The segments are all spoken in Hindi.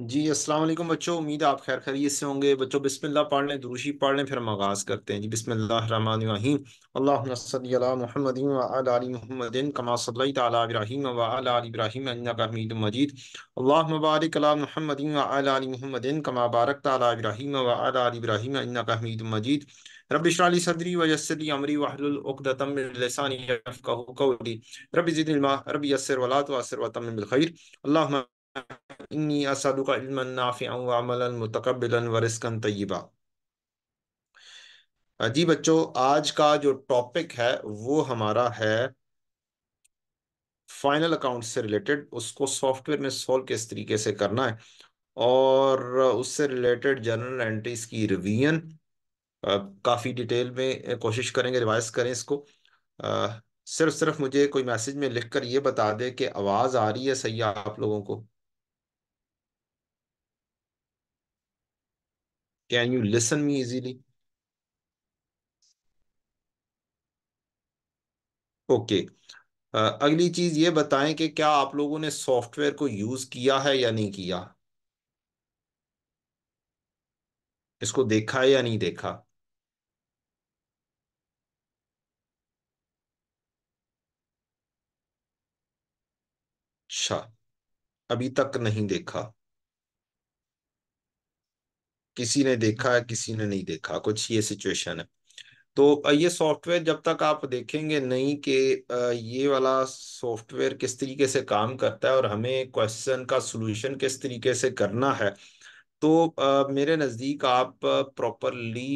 जी अस्सलाम वालेकुम बच्चों उम्मीद आप खैर खैरियत से होंगे बच्चों बिस्मिल्लाह पढ़ लें दुरूशी पढ़ लें फिर हम आगाज़ करते हैं जी बिस्मिल्लाहिर्रहमानिर्रहीम अल्लाहुम्मा मोहम्मद अली मोहम्मद कमा व मजीद अला इब्राहिम सदरी वयसली अमरी वहलुलतम लसानी रब यसर वला तो असर वतम बिलखैर अल्लाह इन्नी असदुक इल्मन नाफिया व अमलन मुतकबिलन व जी बच्चों आज का जो टॉपिक है वो हमारा है फाइनल अकाउंट से रिलेटेड उसको सॉफ्टवेयर में सॉल्व किस तरीके से करना है और उससे रिलेटेड जर्नल एंट्रीज की रिवीजन काफ़ी डिटेल में कोशिश करेंगे रिवाइज करें इसको आ, सिर्फ सिर्फ मुझे कोई मैसेज में लिखकर ये बता दे कि आवाज़ आ रही है सही आप लोगों को Can you listen me easily? Okay okay. uh, अगली चीज ये बताएं कि क्या आप लोगों ने सॉफ्टवेयर को यूज किया है या नहीं किया इसको देखा है या नहीं देखा अच्छा अभी तक नहीं देखा किसी ने देखा है किसी ने नहीं देखा कुछ ये सिचुएशन है तो ये सॉफ्टवेयर जब तक आप देखेंगे नहीं कि ये वाला सॉफ्टवेयर किस तरीके से काम करता है और हमें क्वेश्चन का सोल्यूशन किस तरीके से करना है तो मेरे नज़दीक आप प्रॉपरली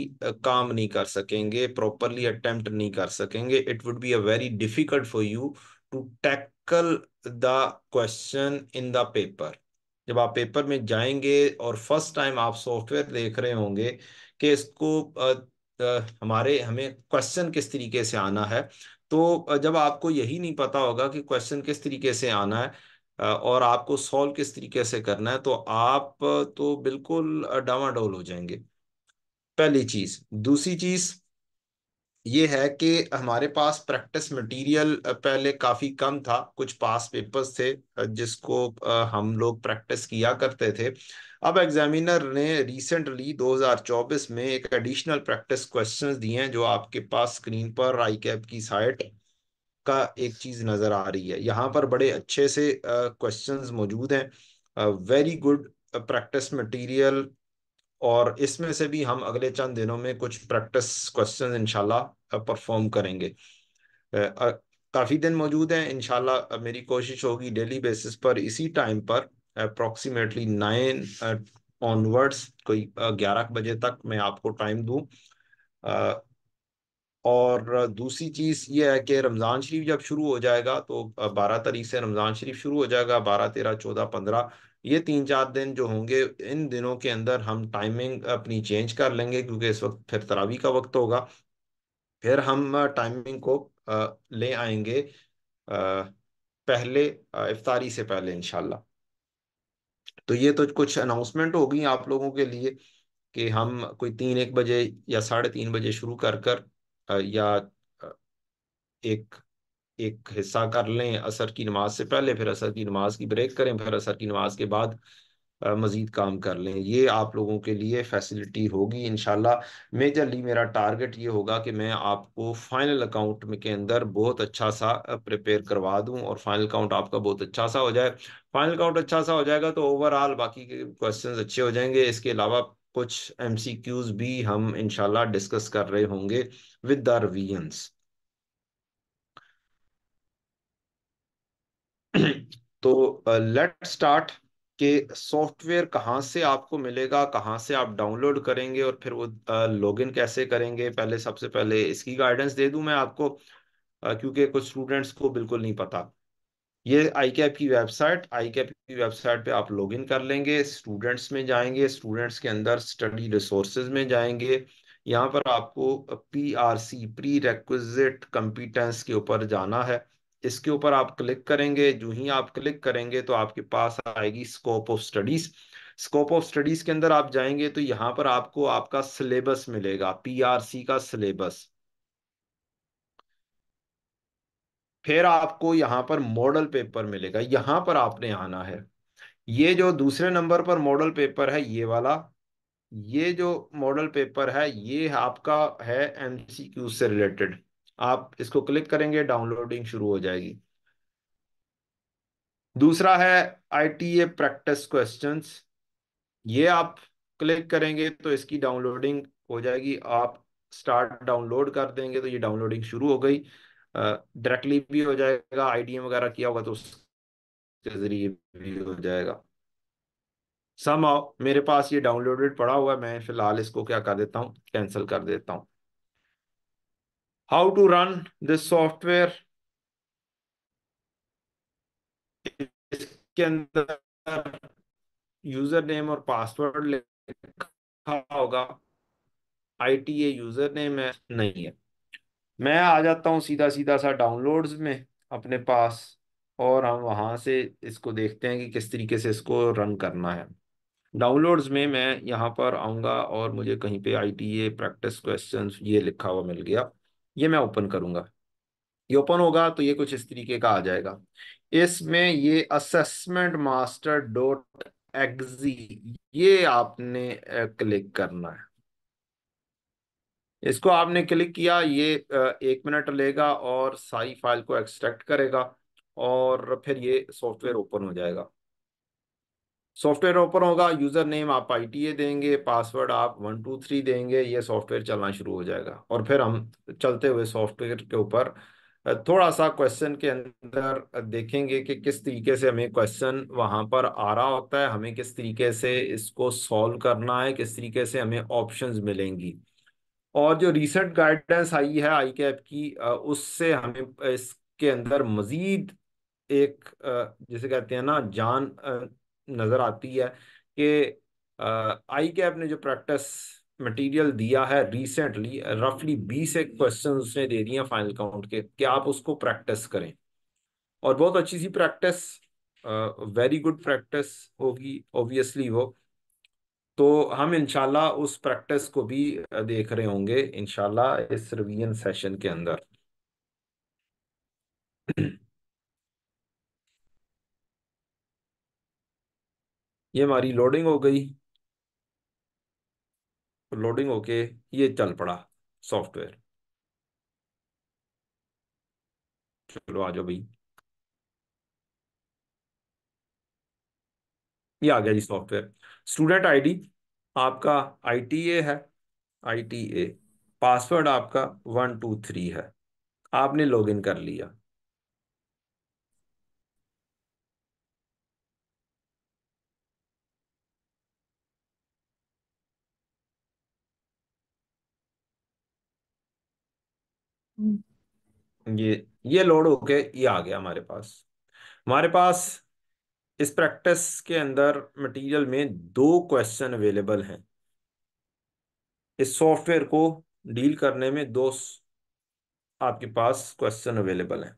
काम नहीं कर सकेंगे प्रॉपरली अटेम्प्ट नहीं कर सकेंगे it would be a very difficult for you to tackle the question in the paper जब आप पेपर में जाएंगे और फर्स्ट टाइम आप सॉफ्टवेयर देख रहे होंगे कि इसको हमारे हमें क्वेश्चन किस तरीके से आना है तो जब आपको यही नहीं पता होगा कि क्वेश्चन किस तरीके से आना है और आपको सॉल्व किस तरीके से करना है तो आप तो बिल्कुल डावाडोल हो जाएंगे पहली चीज दूसरी चीज ये है कि हमारे पास प्रैक्टिस मटेरियल पहले काफ़ी कम था कुछ पास पेपर्स थे जिसको हम लोग प्रैक्टिस किया करते थे अब एग्जामिनर ने रिसेंटली 2024 में एक एडिशनल प्रैक्टिस क्वेश्चंस दिए हैं जो आपके पास स्क्रीन पर आई कैब की साइट का एक चीज़ नज़र आ रही है यहाँ पर बड़े अच्छे से क्वेश्चंस मौजूद हैं वेरी गुड प्रैक्टिस मटेरियल और इसमें से भी हम अगले चंद दिनों में कुछ प्रैक्टिस क्वेश्चन इंशाल्लाह परफॉर्म करेंगे काफ़ी दिन मौजूद हैं इंशाल्लाह मेरी कोशिश होगी डेली बेसिस पर इसी टाइम पर अप्रॉक्सीमेटली नाइन ऑनवर्ड्स कोई ग्यारह बजे तक मैं आपको टाइम दूँ और दूसरी चीज़ ये है कि रमज़ान शरीफ जब शुरू हो जाएगा तो बारह तारीख से रमज़ान शरीफ शुरू हो जाएगा बारह तेरह चौदह पंद्रह ये तीन चार दिन जो होंगे इन दिनों के अंदर हम टाइमिंग अपनी चेंज कर लेंगे क्योंकि इस वक्त फिर तरावी का वक्त होगा फिर हम टाइमिंग को ले आएंगे पहले इफ्तारी से पहले इनशाला तो ये तो कुछ अनाउंसमेंट होगी आप लोगों के लिए कि हम कोई तीन एक बजे या साढ़े तीन बजे शुरू कर कर या एक एक हिस्सा कर लें असर की नमाज से पहले फिर असर की नमाज की ब्रेक करें फिर असर की नमाज के बाद मज़ीद काम कर लें ये आप लोगों के लिए फैसिलिटी होगी इन मेजरली मेरा टारगेट ये होगा कि मैं आपको फ़ाइनल अकाउंट में के अंदर बहुत अच्छा सा प्रिपेयर करवा दूं और फाइनल अकाउंट आपका बहुत अच्छा सा हो जाए फाइनल अकाउंट अच्छा सा हो जाएगा तो ओवरऑल बाकी के क्वेश्चन अच्छे हो जाएंगे इसके अलावा कुछ एम भी हम इनशाला डिस्कस कर रहे होंगे विद द रिवियंस तो लेट स्टार्ट के सॉफ्टवेयर कहाँ से आपको मिलेगा कहाँ से आप डाउनलोड करेंगे और फिर वो लॉगिन कैसे करेंगे पहले सबसे पहले इसकी गाइडेंस दे दूं मैं आपको क्योंकि कुछ स्टूडेंट्स को बिल्कुल नहीं पता ये आई कैप की वेबसाइट आई कैप की वेबसाइट पे आप लॉगिन कर लेंगे स्टूडेंट्स में जाएंगे स्टूडेंट्स के अंदर स्टडी रिसोर्सेज में जाएंगे यहाँ पर आपको P R C prerequisite के ऊपर जाना है इसके ऊपर आप क्लिक करेंगे जो ही आप क्लिक करेंगे तो आपके पास आएगी scope of studies scope of studies के अंदर आप जाएंगे तो यहाँ पर आपको आपका सिलेबस मिलेगा पीआरसी का सिलेबस फिर आपको यहाँ पर मॉडल पेपर मिलेगा यहां पर आपने आना है ये जो दूसरे नंबर पर मॉडल पेपर है ये वाला ये जो मॉडल पेपर है ये आपका है एमसीक्यू से रिलेटेड आप इसको क्लिक करेंगे डाउनलोडिंग शुरू हो जाएगी दूसरा है आईटीए प्रैक्टिस क्वेश्चंस ये आप क्लिक करेंगे तो इसकी डाउनलोडिंग हो जाएगी आप स्टार्ट डाउनलोड कर देंगे तो ये डाउनलोडिंग शुरू हो गई डायरेक्टली भी हो जाएगा आईडीएम वगैरह किया होगा तो उसके जरिए भी हो जाएगा सम मेरे पास ये डाउनलोडेड पड़ा हुआ है मैं फिलहाल इसको क्या कर देता हूँ कैंसिल कर देता हूँ how to run this software इसके अंदर यूजर नेम और पासवर्ड लिखा होगा आई टी ये यूजर नेम है नहीं है मैं आ जाता हूँ सीधा सीधा सा डाउनलोड्स में अपने पास और हम वहाँ से इसको देखते हैं कि किस तरीके से इसको रन करना है डाउनलोड्स में मैं यहाँ पर आऊँगा और मुझे कहीं पे I T A practice question ये लिखा हुआ मिल गया ये मैं ओपन करूंगा ये ओपन होगा तो ये कुछ इस तरीके का आ जाएगा इसमें ये असेसमेंट मास्टर डॉट एक्जी ये आपने क्लिक करना है इसको आपने क्लिक किया ये एक मिनट लेगा और सारी फाइल को एक्सट्रैक्ट करेगा और फिर ये सॉफ्टवेयर ओपन हो जाएगा सॉफ्टवेयर ओपन होगा यूजर नेम आप ए देंगे पासवर्ड आप वन टू थ्री देंगे ये सॉफ्टवेयर चलना शुरू हो जाएगा और फिर हम चलते हुए सॉफ्टवेयर के ऊपर थोड़ा सा क्वेश्चन के अंदर देखेंगे कि किस तरीके से हमें क्वेश्चन वहां पर आ रहा होता है हमें किस तरीके से इसको सॉल्व करना है किस तरीके से हमें ऑप्शन मिलेंगी और जो रिसेंट गाइडेंस आई है आई कैप e की उससे हमें इसके अंदर मजीद एक जिसे कहते हैं ना जान नज़र आती है कि आई कैप ने जो प्रैक्टिस मटेरियल दिया है रिसेंटली रफली बीस एक क्वेश्चन उसने दे दिए फाइनल काउंट के कि आप उसको प्रैक्टिस करें और बहुत अच्छी सी प्रैक्टिस वेरी गुड प्रैक्टिस होगी ओबियसली वो तो हम इनशाला उस प्रैक्टिस को भी देख रहे होंगे इनशाला इस रिवीजन सेशन के अंदर ये हमारी लोडिंग हो गई लोडिंग होके ये चल पड़ा सॉफ्टवेयर चलो आ जाओ भाई ये आ गया जी सॉफ्टवेयर स्टूडेंट आईडी आपका आईटीए है आईटीए पासवर्ड आपका वन टू थ्री है आपने लॉगिन कर लिया ये ये लोड होके ये आ गया हमारे पास हमारे पास इस प्रैक्टिस के अंदर मटेरियल में दो क्वेश्चन अवेलेबल हैं इस सॉफ्टवेयर को डील करने में दो आपके पास क्वेश्चन अवेलेबल हैं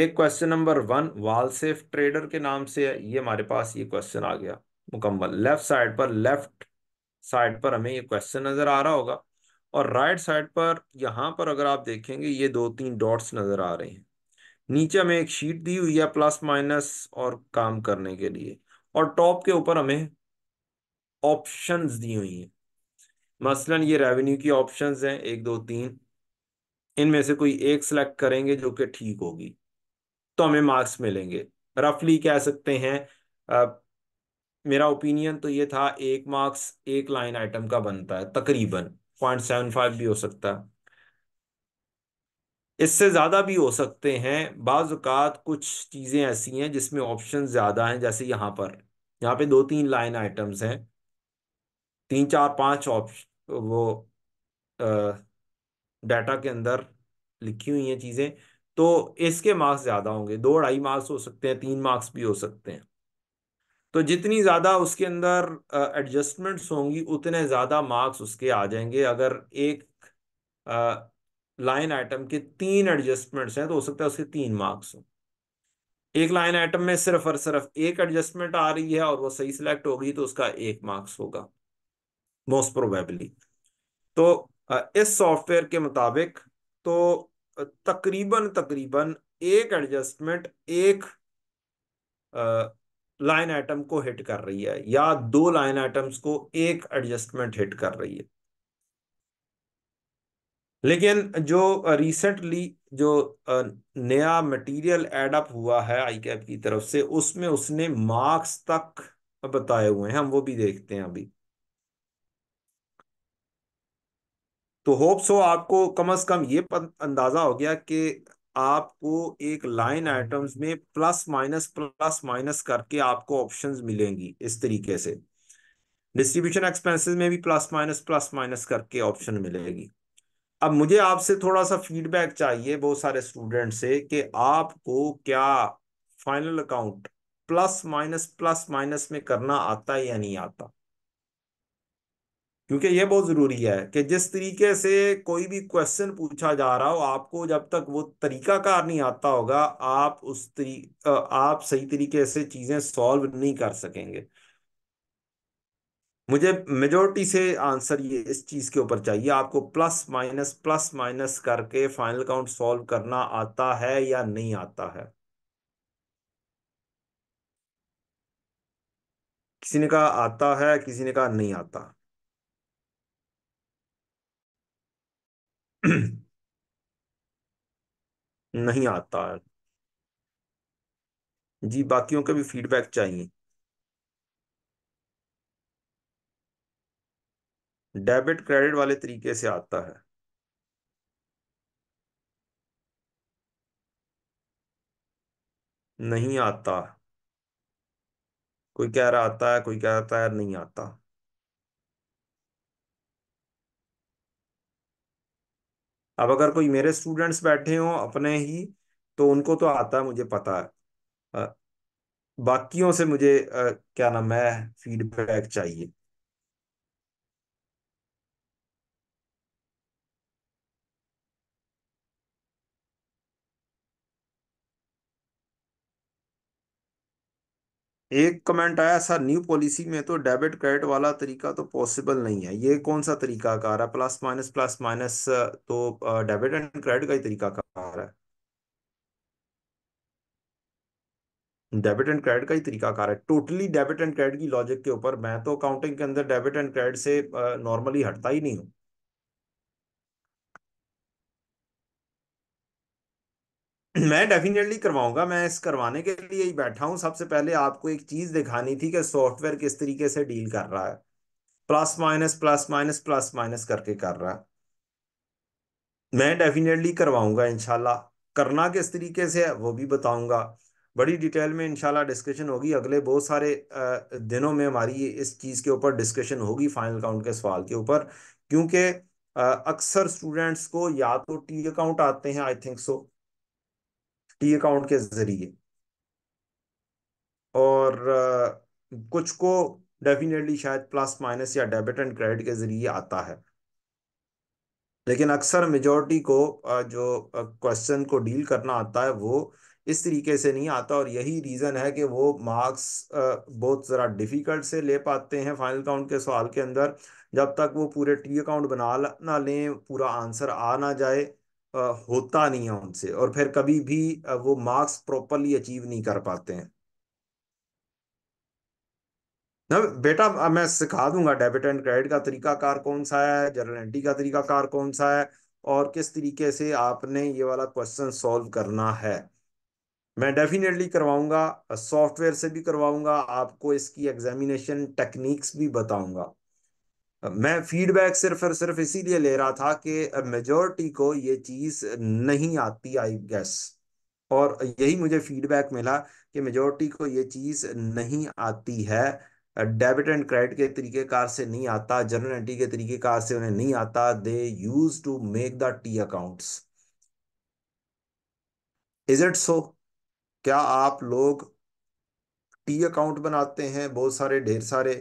एक question number one wall safe trader के नाम से है ये हमारे पास ये क्वेश्चन आ गया मुकम्मल लेफ्ट साइड पर लेफ्ट साइड पर हमें ये क्वेश्चन नजर आ रहा होगा और राइट साइड पर यहाँ पर अगर आप देखेंगे ये दो तीन डॉट्स नज़र आ रहे हैं नीचे हमें एक शीट दी हुई है प्लस माइनस और काम करने के लिए और टॉप के ऊपर हमें ऑप्शंस दी हुई हैं मसलन ये रेवेन्यू की ऑप्शंस हैं एक दो तीन इनमें से कोई एक सिलेक्ट करेंगे जो कि ठीक होगी तो हमें मार्क्स मिलेंगे रफली कह सकते हैं आ, मेरा ओपिनियन तो ये था एक मार्क्स एक लाइन आइटम का बनता है तकरीबन पॉइंट सेवन फाइव भी हो सकता है इससे ज़्यादा भी हो सकते हैं बाज़ात कुछ चीज़ें ऐसी हैं जिसमें ऑप्शन ज़्यादा हैं जैसे यहाँ पर यहाँ पे दो तीन लाइन आइटम्स हैं तीन चार पांच ऑप्शन वो डाटा के अंदर लिखी हुई हैं चीज़ें तो इसके मार्क्स ज़्यादा होंगे दो ढाई मार्क्स हो सकते हैं तीन मार्क्स भी हो सकते हैं तो जितनी ज़्यादा उसके अंदर एडजस्टमेंट्स होंगी उतने ज़्यादा मार्क्स उसके आ जाएंगे अगर एक लाइन आइटम के तीन एडजस्टमेंट्स हैं तो हो सकता है उसके तीन मार्क्स हों एक लाइन आइटम में सिर्फ और सिर्फ एक एडजस्टमेंट आ रही है और वो सही सिलेक्ट होगी तो उसका एक मार्क्स होगा मोस्ट प्रोबेबली तो इस सॉफ्टवेयर के मुताबिक तो तकरीबन तकरीबन एक एडजस्टमेंट एक लाइन आइटम को हिट कर रही है या दो लाइन आइटम्स को एक एडजस्टमेंट हिट कर रही है लेकिन जो रिसेंटली जो नया मटेरियल एड अप हुआ है आई कैप की तरफ से उसमें उसने मार्क्स तक बताए हुए हैं हम वो भी देखते हैं अभी तो होप सो आपको कम से कम ये अंदाजा हो गया कि आपको एक लाइन आइटम्स में प्लस माइनस प्लस माइनस करके आपको ऑप्शंस मिलेंगी इस तरीके से डिस्ट्रीब्यूशन एक्सपेंसेस में भी प्लस माइनस प्लस माइनस करके ऑप्शन मिलेगी अब मुझे आपसे थोड़ा सा फीडबैक चाहिए बहुत सारे स्टूडेंट से कि आपको क्या final account plus minus plus minus में करना आता है या नहीं आता क्योंकि ये बहुत ज़रूरी है कि जिस तरीके से कोई भी क्वेश्चन पूछा जा रहा हो आपको जब तक वो तरीकाकार नहीं आता होगा आप उस तरी आप सही तरीके से चीज़ें सॉल्व नहीं कर सकेंगे मुझे मेजोरिटी से आंसर ये इस चीज़ के ऊपर चाहिए आपको प्लस माइनस प्लस माइनस करके फाइनल काउंट सॉल्व करना आता है या नहीं आता है किसी ने कहा आता है किसी ने कहा नहीं आता नहीं आता है जी बाकियों का भी फीडबैक चाहिए डेबिट क्रेडिट वाले तरीके से आता है नहीं आता कोई कह रहा आता है कोई कह रहा है नहीं आता अब अगर कोई मेरे स्टूडेंट्स बैठे हो अपने ही तो उनको तो आता है मुझे पता है बाकियों से मुझे क्या नाम है फीडबैक चाहिए एक कमेंट आया सर न्यू पॉलिसी में तो डेबिट क्रेडिट वाला तरीका तो पॉसिबल नहीं है ये कौन सा तरीका का रहा है प्लस माइनस प्लस माइनस तो डेबिट एंड क्रेडिट का ही तरीका का रहा है डेबिट एंड क्रेडिट का ही तरीका कार है टोटली डेबिट एंड क्रेडिट की लॉजिक के ऊपर मैं तो अकाउंटिंग के अंदर डेबिट एंड क्रेडिट से नॉर्मली हटता ही नहीं हूं मैं डेफिनेटली करवाऊंगा मैं इस करवाने के लिए ही बैठा हूं सबसे पहले आपको एक चीज दिखानी थी कि सॉफ्टवेयर किस तरीके से डील कर रहा है plus minus plus minus plus minus करके कर रहा है मैं डेफिनेटली करवाऊंगा इनशाला करना किस तरीके से है वो भी बताऊंगा बड़ी डिटेल में इनशाला डिस्कशन होगी अगले बहुत सारे दिनों में हमारी इस चीज़ के ऊपर डिस्कशन होगी फाइनल अकाउंट के सवाल के ऊपर क्योंकि अक्सर स्टूडेंट्स को या तो टी अकाउंट आते हैं I think so T account के जरिए और कुछ को डेफिनेटली शायद प्लस माइनस या डेबिट एंड क्रेडिट के जरिए आता है लेकिन अक्सर मेजोरिटी को जो क्वेश्चन को डील करना आता है वो इस तरीके से नहीं आता और यही रीज़न है कि वो मार्क्स बहुत ज़रा डिफ़िकल्ट से ले पाते हैं फाइनल काउंट के सवाल के अंदर जब तक वो पूरे टी अकाउंट बना ना लें पूरा आंसर आ ना जाए होता नहीं है उनसे और फिर कभी भी वो मार्क्स प्रॉपरली अचीव नहीं कर पाते हैं ना बेटा मैं सिखा दूंगा डेबिट एंड क्रेडिट का तरीका कार कौन सा है जर्नल एंट्री का तरीका कार कौन सा है और किस तरीके से आपने ये वाला क्वेश्चन सॉल्व करना है मैं डेफिनेटली करवाऊंगा सॉफ्टवेयर से भी करवाऊंगा आपको इसकी एग्जामिनेशन टेक्निक्स भी बताऊंगा मैं फीडबैक सिर्फ और सिर्फ इसीलिए ले रहा था कि मेजोरिटी को ये चीज़ नहीं आती आई गेस और यही मुझे फीडबैक मिला कि मेजोरिटी को ये चीज़ नहीं आती है डेबिट एंड क्रेडिट के तरीके कार से नहीं आता जर्नल एंट्री के तरीके कार से उन्हें नहीं आता they use to make the T accounts is it so क्या आप लोग टी अकाउंट बनाते हैं बहुत सारे ढेर सारे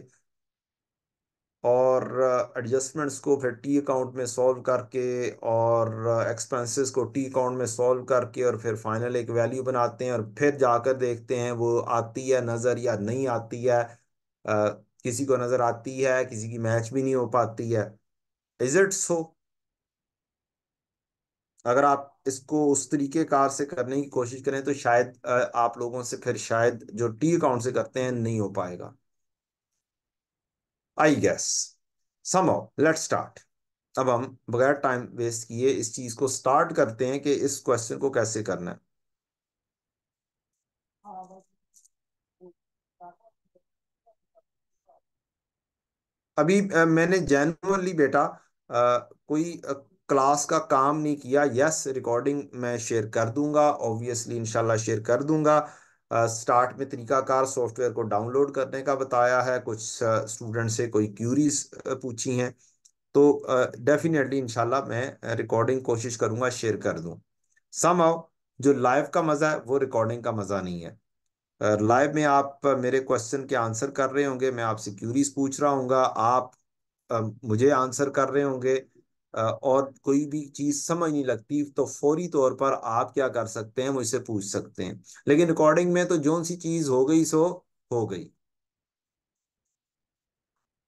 और एडजस्टमेंट्स uh, को फिर टी अकाउंट में सॉल्व करके और एक्सपेंसेस uh, को टी अकाउंट में सॉल्व करके और फिर फाइनल एक वैल्यू बनाते हैं और फिर जाकर देखते हैं वो आती है नज़र या नहीं आती है आ, uh, किसी को नज़र आती है किसी की मैच भी नहीं हो पाती है इज इट सो अगर आप इसको उस तरीके कार से करने की कोशिश करें तो शायद आप लोगों से फिर शायद जो टी अकाउंट से करते हैं नहीं हो पाएगा आई गेस समो लेट स्टार्ट अब हम बगैर टाइम वेस्ट किए इस चीज को स्टार्ट करते हैं कि इस क्वेश्चन को कैसे करना है अभी आ, मैंने जेनुअनली बेटा आ, कोई आ, क्लास का काम नहीं किया यस yes, रिकॉर्डिंग मैं शेयर कर दूंगा ऑब्वियसली इंशाल्लाह शेयर कर दूंगा स्टार्ट में तरीकाकार सॉफ्टवेयर को डाउनलोड करने का बताया है कुछ स्टूडेंट से कोई क्यूरीज पूछी हैं तो डेफिनेटली इंशाल्लाह मैं रिकॉर्डिंग कोशिश करूंगा शेयर कर दूं सम जो लाइव का मज़ा है वो रिकॉर्डिंग का मज़ा नहीं है लाइव में आप मेरे क्वेश्चन के आंसर कर रहे होंगे मैं आपसे क्यूरीज पूछ रहा हूँ आप मुझे आंसर कर रहे होंगे और कोई भी चीज़ समझ नहीं लगती तो फौरी तौर पर आप क्या कर सकते हैं मुझसे पूछ सकते हैं लेकिन रिकॉर्डिंग में तो जो सी चीज़ हो गई सो हो गई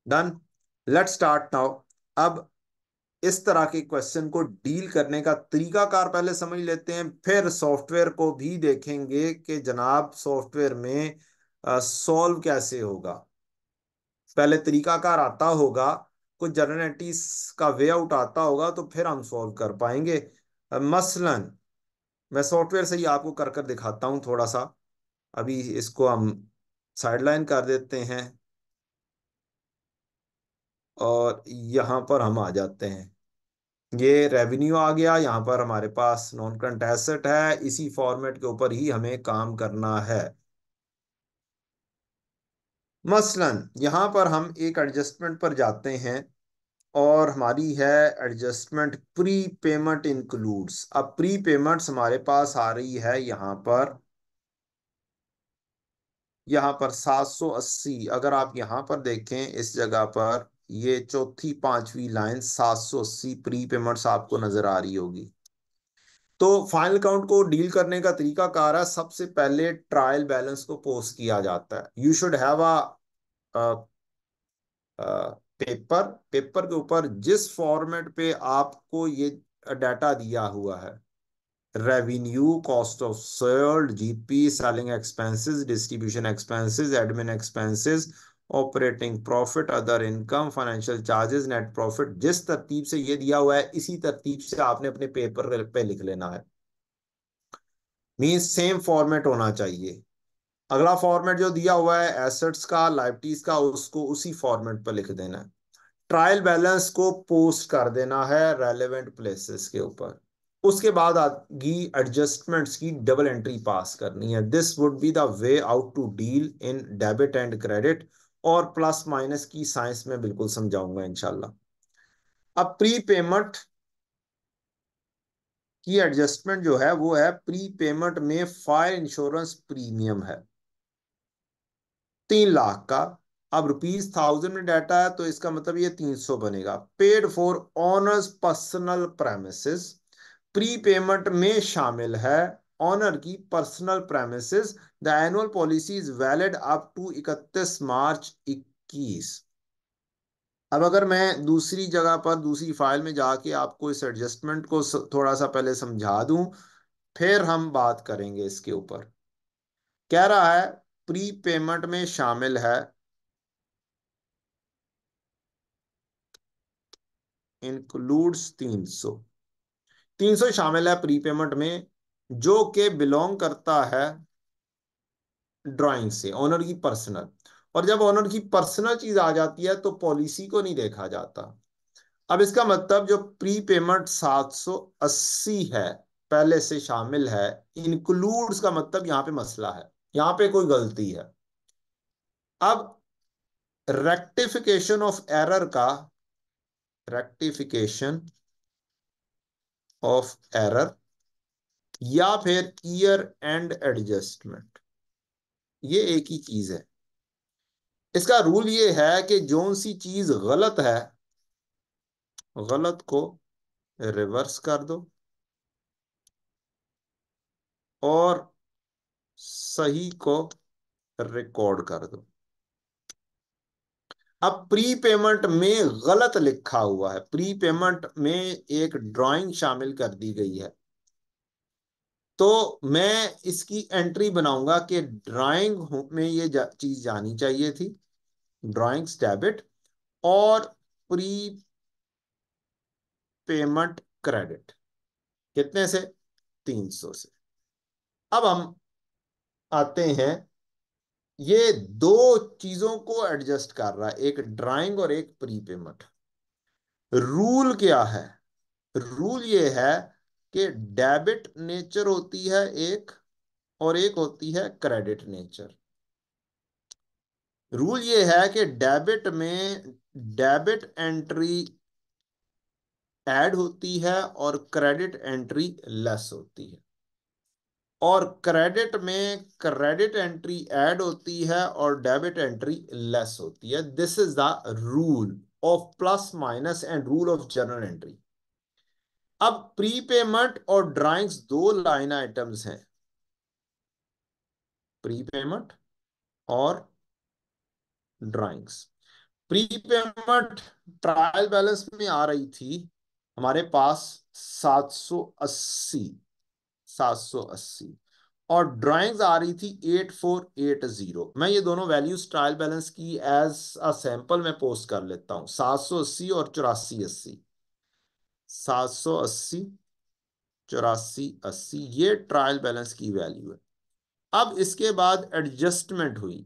डन लेट स्टार्ट नाउ अब इस तरह के क्वेश्चन को डील करने का तरीकाकार पहले समझ लेते हैं फिर सॉफ्टवेयर को भी देखेंगे कि जनाब सॉफ्टवेयर में सॉल्व कैसे होगा पहले तरीका कार आता होगा कुछ जर्नलिटीज का वे आउट आता होगा तो फिर हम सॉल्व कर पाएंगे मसलन मैं सॉफ्टवेयर से ही आपको कर कर दिखाता हूँ थोड़ा सा अभी इसको हम साइडलाइन कर देते हैं और यहाँ पर हम आ जाते हैं ये रेवेन्यू आ गया यहाँ पर हमारे पास नॉन करंट एसेट है इसी फॉर्मेट के ऊपर ही हमें काम करना है मसलन यहाँ पर हम एक एडजस्टमेंट पर जाते हैं और हमारी है एडजस्टमेंट प्री पेमेंट इंक्लूड्स अब प्री पेमेंट्स हमारे पास आ रही है यहाँ पर यहाँ पर 780 अगर आप यहाँ पर देखें इस जगह पर ये चौथी पांचवी लाइन 780 प्री पेमेंट्स आपको नजर आ रही होगी तो फाइनल अकाउंट को डील करने का तरीका रहा है सबसे पहले ट्रायल बैलेंस को पोस्ट किया जाता है you should have a paper paper के ऊपर जिस फॉर्मेट पे आपको ये डाटा दिया हुआ है revenue cost of sold GP selling expenses distribution expenses admin expenses operating profit other income financial charges net profit जिस तरतीब से ये दिया हुआ है इसी तरतीब से आपने अपने पेपर पे लिख लेना है मीन सेम फॉर्मेट होना चाहिए अगला फॉर्मेट जो दिया हुआ है एसेट्स का लाइबिलिटीज का उसको उसी फॉर्मेट पर लिख देना है ट्रायल बैलेंस को पोस्ट कर देना है रेलेवेंट प्लेसेस के ऊपर उसके बाद आगे एडजस्टमेंट्स की डबल एंट्री पास करनी है this would be the way out to deal in debit and credit और प्लस माइनस की साइंस में बिल्कुल समझाऊंगा इनशाला अब प्री पेमेंट की एडजस्टमेंट जो है वो है प्री पेमेंट में फायर इंश्योरेंस प्रीमियम है तीन लाख का अब रुपीज थाउजेंड में डाटा है तो इसका मतलब ये तीन सौ बनेगा paid for owners personal premises prepayment में शामिल है ऑनर की personal premises the annual policy is valid up to इकतीस मार्च इक्कीस अब अगर मैं दूसरी जगह पर दूसरी फाइल में जाके आपको इस एडजस्टमेंट को थोड़ा सा पहले समझा दूं फिर हम बात करेंगे इसके ऊपर कह रहा है प्री पेमेंट में शामिल है इंक्लूड्स तीन सो तीन सो शामिल है प्री पेमेंट में जो के बिलोंग करता है ड्राइंग से ऑनर की पर्सनल और जब ऑनर की पर्सनल चीज आ जाती है तो पॉलिसी को नहीं देखा जाता अब इसका मतलब जो प्री पेमेंट 780 है पहले से शामिल है इंक्लूड्स का मतलब यहां पे मसला है यहां पे कोई गलती है अब रेक्टिफिकेशन ऑफ एरर का रेक्टिफिकेशन ऑफ एरर या फिर ईयर एंड एडजस्टमेंट ये एक ही चीज है इसका रूल ये है कि जो सी चीज गलत है गलत को रिवर्स कर दो और सही को रिकॉर्ड कर दो अब प्री पेमेंट में गलत लिखा हुआ है प्री पेमेंट में एक ड्राइंग शामिल कर दी गई है तो मैं इसकी एंट्री बनाऊंगा कि ड्राइंग में ये जा, चीज जानी चाहिए थी ड्राइंग्स डेबिट और प्री पेमेंट क्रेडिट कितने से 300 से अब हम आते हैं ये दो चीजों को एडजस्ट कर रहा है एक ड्राइंग और एक प्री पेमेंट रूल क्या है रूल ये है कि डेबिट नेचर होती है एक और एक होती है क्रेडिट नेचर रूल ये है कि डेबिट में डेबिट एंट्री ऐड होती है और क्रेडिट एंट्री लेस होती है और क्रेडिट में क्रेडिट एंट्री ऐड होती है और डेबिट एंट्री लेस होती है this is the rule of plus minus and rule of journal entry अब प्री पेमेंट और ड्राइंग्स दो लाइन आइटम्स हैं प्री पेमेंट और drawings prepayment trial balance में आ रही थी हमारे पास 780 780 और ड्राइंग्स आ रही थी 8480 मैं ये दोनों वैल्यूज ट्रायल बैलेंस की एज अ सैंपल में पोस्ट कर लेता हूं 780 और चौरासी अस्सी सात सौ अस्सी चौरासी अस्सी ये ट्रायल बैलेंस की वैल्यू है अब इसके बाद एडजस्टमेंट हुई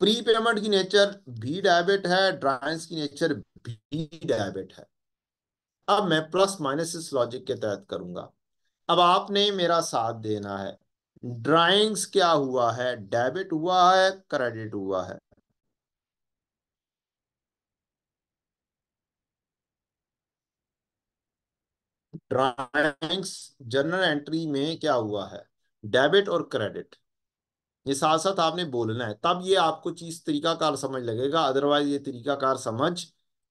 प्री पेमेंट की नेचर भी डेबिट है ड्राइंस की नेचर भी डेबिट है अब मैं प्लस माइनस इस लॉजिक के तहत करूंगा अब आपने मेरा साथ देना है ड्राइंग्स क्या हुआ है डेबिट हुआ है क्रेडिट हुआ है ड्राइंग्स जर्नल एंट्री में क्या हुआ है डेबिट और क्रेडिट ये साथ साथ आपने बोलना है तब ये आपको चीज तरीकाकार समझ लगेगा अदरवाइज ये तरीकाकार समझ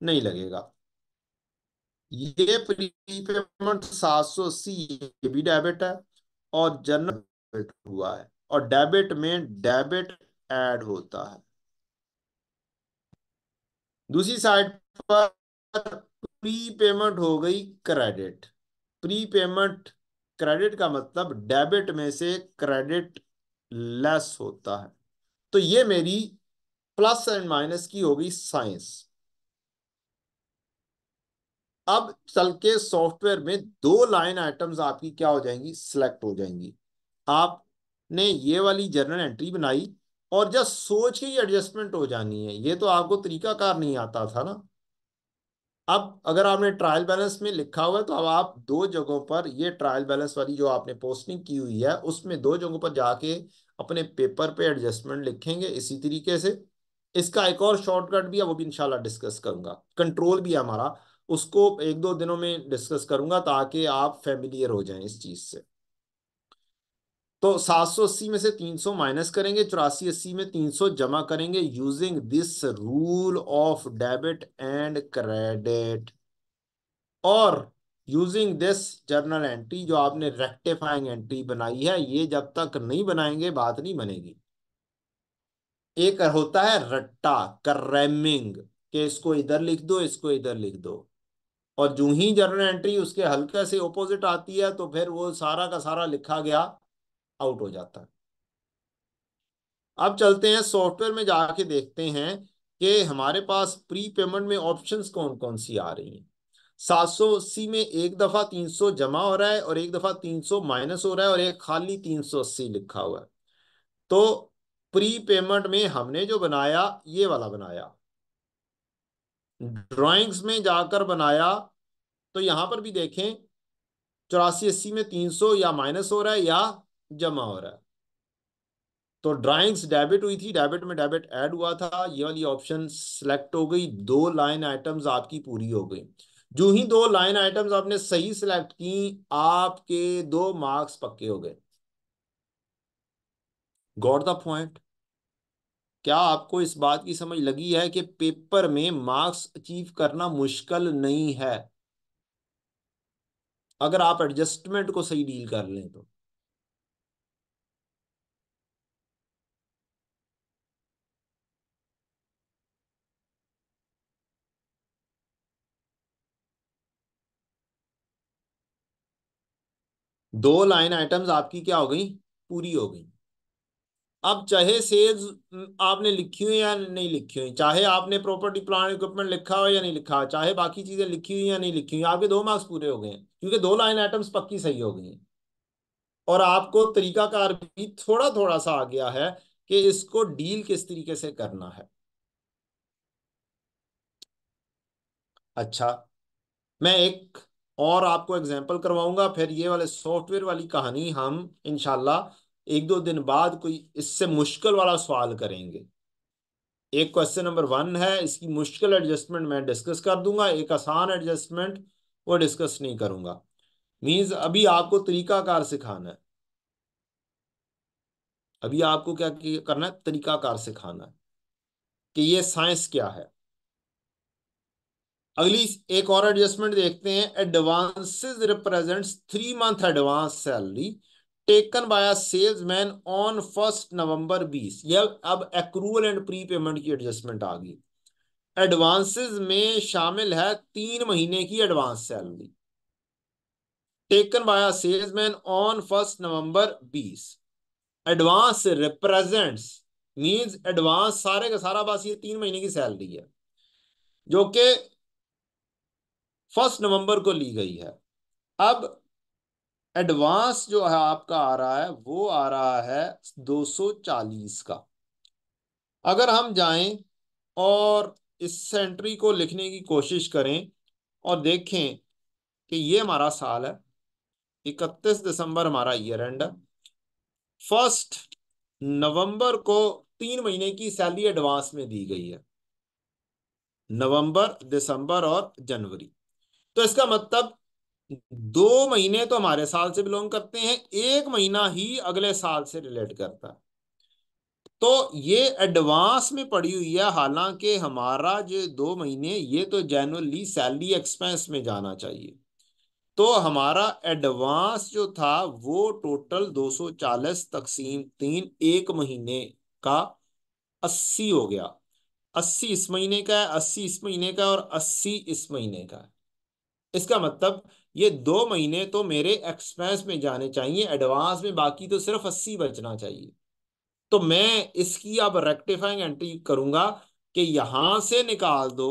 नहीं लगेगा ये प्रीपेमेंट सात सौ अस्सी ये भी डेबिट है और जनरल हुआ है और डेबिट में डेबिट ऐड होता है दूसरी साइड पर प्रीपेमेंट हो गई क्रेडिट प्री पेमेंट क्रेडिट का मतलब डेबिट में से क्रेडिट लेस होता है तो ये मेरी प्लस एंड माइनस की होगी साइंस अब चल के सॉफ्टवेयर में दो लाइन आइटम्स आपकी क्या हो जाएंगी सिलेक्ट हो जाएंगी आपने ये वाली जर्नल एंट्री बनाई और जब सोच के ही एडजस्टमेंट हो जानी है ये तो आपको तरीकाकार नहीं आता था ना अब अगर आपने ट्रायल बैलेंस में लिखा हुआ है तो अब आप दो जगहों पर ये ट्रायल बैलेंस वाली जो आपने पोस्टिंग की हुई है उसमें दो जगहों पर जाके अपने पेपर पे एडजस्टमेंट लिखेंगे इसी तरीके से इसका एक और शॉर्टकट भी है वो भी इंशाल्लाह डिस्कस करूंगा कंट्रोल भी है हमारा उसको एक दो दिनों में डिस्कस करूंगा ताकि आप फेमिलियर हो जाए इस चीज़ से तो 780 में से 300 माइनस करेंगे चौरासी अस्सी में 300 जमा करेंगे using this rule of debit and credit और यूजिंग दिस जर्नल एंट्री जो आपने रेक्टिफाइंग एंट्री बनाई है ये जब तक नहीं बनाएंगे बात नहीं बनेगी एक होता है रट्टा करेमिंग के इसको इधर लिख दो इसको इधर लिख दो और जू ही जर्नल एंट्री उसके हल्के से ओपोजिट आती है तो फिर वो सारा का सारा लिखा गया आउट हो जाता है अब चलते हैं सॉफ्टवेयर में जाके देखते हैं कि हमारे पास प्री पेमेंट में ऑप्शंस कौन कौन सी आ रही हैं सात सौ अस्सी में एक दफा तीन सौ जमा हो रहा है और एक दफा तीन सौ माइनस हो रहा है और एक खाली तीन सौ अस्सी लिखा हुआ है तो प्री पेमेंट में हमने जो बनाया ये वाला बनाया ड्राइंग्स में जाकर बनाया तो यहां पर भी देखें चौरासी अस्सी में तीन सौ या माइनस हो रहा है या जमा हो रहा है तो ड्राइंग्स डेबिट हुई थी डेबिट में डेबिट ऐड हुआ था ये वाली ऑप्शन सिलेक्ट हो गई दो लाइन आइटम्स आपकी पूरी हो गई जो ही दो लाइन आइटम्स आपने सही सिलेक्ट की आपके दो मार्क्स पक्के हो गए गॉट द पॉइंट क्या आपको इस बात की समझ लगी है कि पेपर में मार्क्स अचीव करना मुश्किल नहीं है अगर आप एडजस्टमेंट को सही डील कर लें तो दो लाइन आइटम्स आपकी क्या हो गई पूरी हो गई अब चाहे सेल्स हम्म, आपने लिखी हुई या नहीं लिखी हुई चाहे आपने प्रॉपर्टी प्लान इक्विपमेंट लिखा हो या नहीं लिखा चाहे बाकी चीजें लिखी हुई या नहीं लिखी हुई आपके दो मार्क्स पूरे हो गए क्योंकि दो लाइन आइटम्स पक्की सही हो गई और आपको तरीकाकार भी थोड़ा थोड़ा सा आ गया है कि इसको डील किस तरीके से करना है अच्छा मैं एक और आपको एग्जाम्पल करवाऊंगा फिर ये वाले सॉफ्टवेयर वाली कहानी हम इनशाला एक दो दिन बाद कोई इससे मुश्किल वाला सवाल करेंगे एक क्वेश्चन नंबर वन है इसकी मुश्किल एडजस्टमेंट मैं डिस्कस कर दूंगा एक आसान एडजस्टमेंट वो डिस्कस नहीं करूंगा मीन्स अभी आपको तरीकाकार सिखाना है अभी आपको क्या करना है तरीकाकार सिखाना है कि ये साइंस क्या है अगली एक और एडजस्टमेंट देखते हैं advances represent three month advance salary taken by salesman on first November बीस यह अब एक्रूअल एंड प्री पेमेंट की एडजस्टमेंट आ गई एडवांसेस में शामिल है तीन महीने की advance salary taken by salesman on first November बीस एडवांस रिप्रेजेंट्स मींस एडवांस सारे का सारा बस ये तीन महीने की सैलरी है जो कि फर्स्ट नवंबर को ली गई है अब एडवांस जो है आपका आ रहा है वो आ रहा है 240 का अगर हम जाएं और इस सेंट्री को लिखने की कोशिश करें और देखें कि ये हमारा साल है इकतीस दिसंबर हमारा ईयर एंड है फर्स्ट नवंबर को तीन महीने की सैलरी एडवांस में दी गई है नवंबर दिसंबर और जनवरी तो इसका मतलब दो महीने तो हमारे साल से बिलोंग करते हैं एक महीना ही अगले साल से रिलेट करता है तो ये एडवांस में पड़ी हुई है हालांकि हमारा जो दो महीने ये तो जनरली सैलरी एक्सपेंस में जाना चाहिए तो हमारा एडवांस जो था वो टोटल 240 तकसीम तीन एक महीने का 80 हो गया 80 इस महीने का है 80 इस महीने का और 80 इस महीने का है इसका मतलब ये दो महीने तो मेरे एक्सपेंस में जाने चाहिए एडवांस में बाकी तो सिर्फ अस्सी बचना चाहिए तो मैं इसकी अब रेक्टिफाइंग एंट्री करूंगा कि यहां से निकाल दो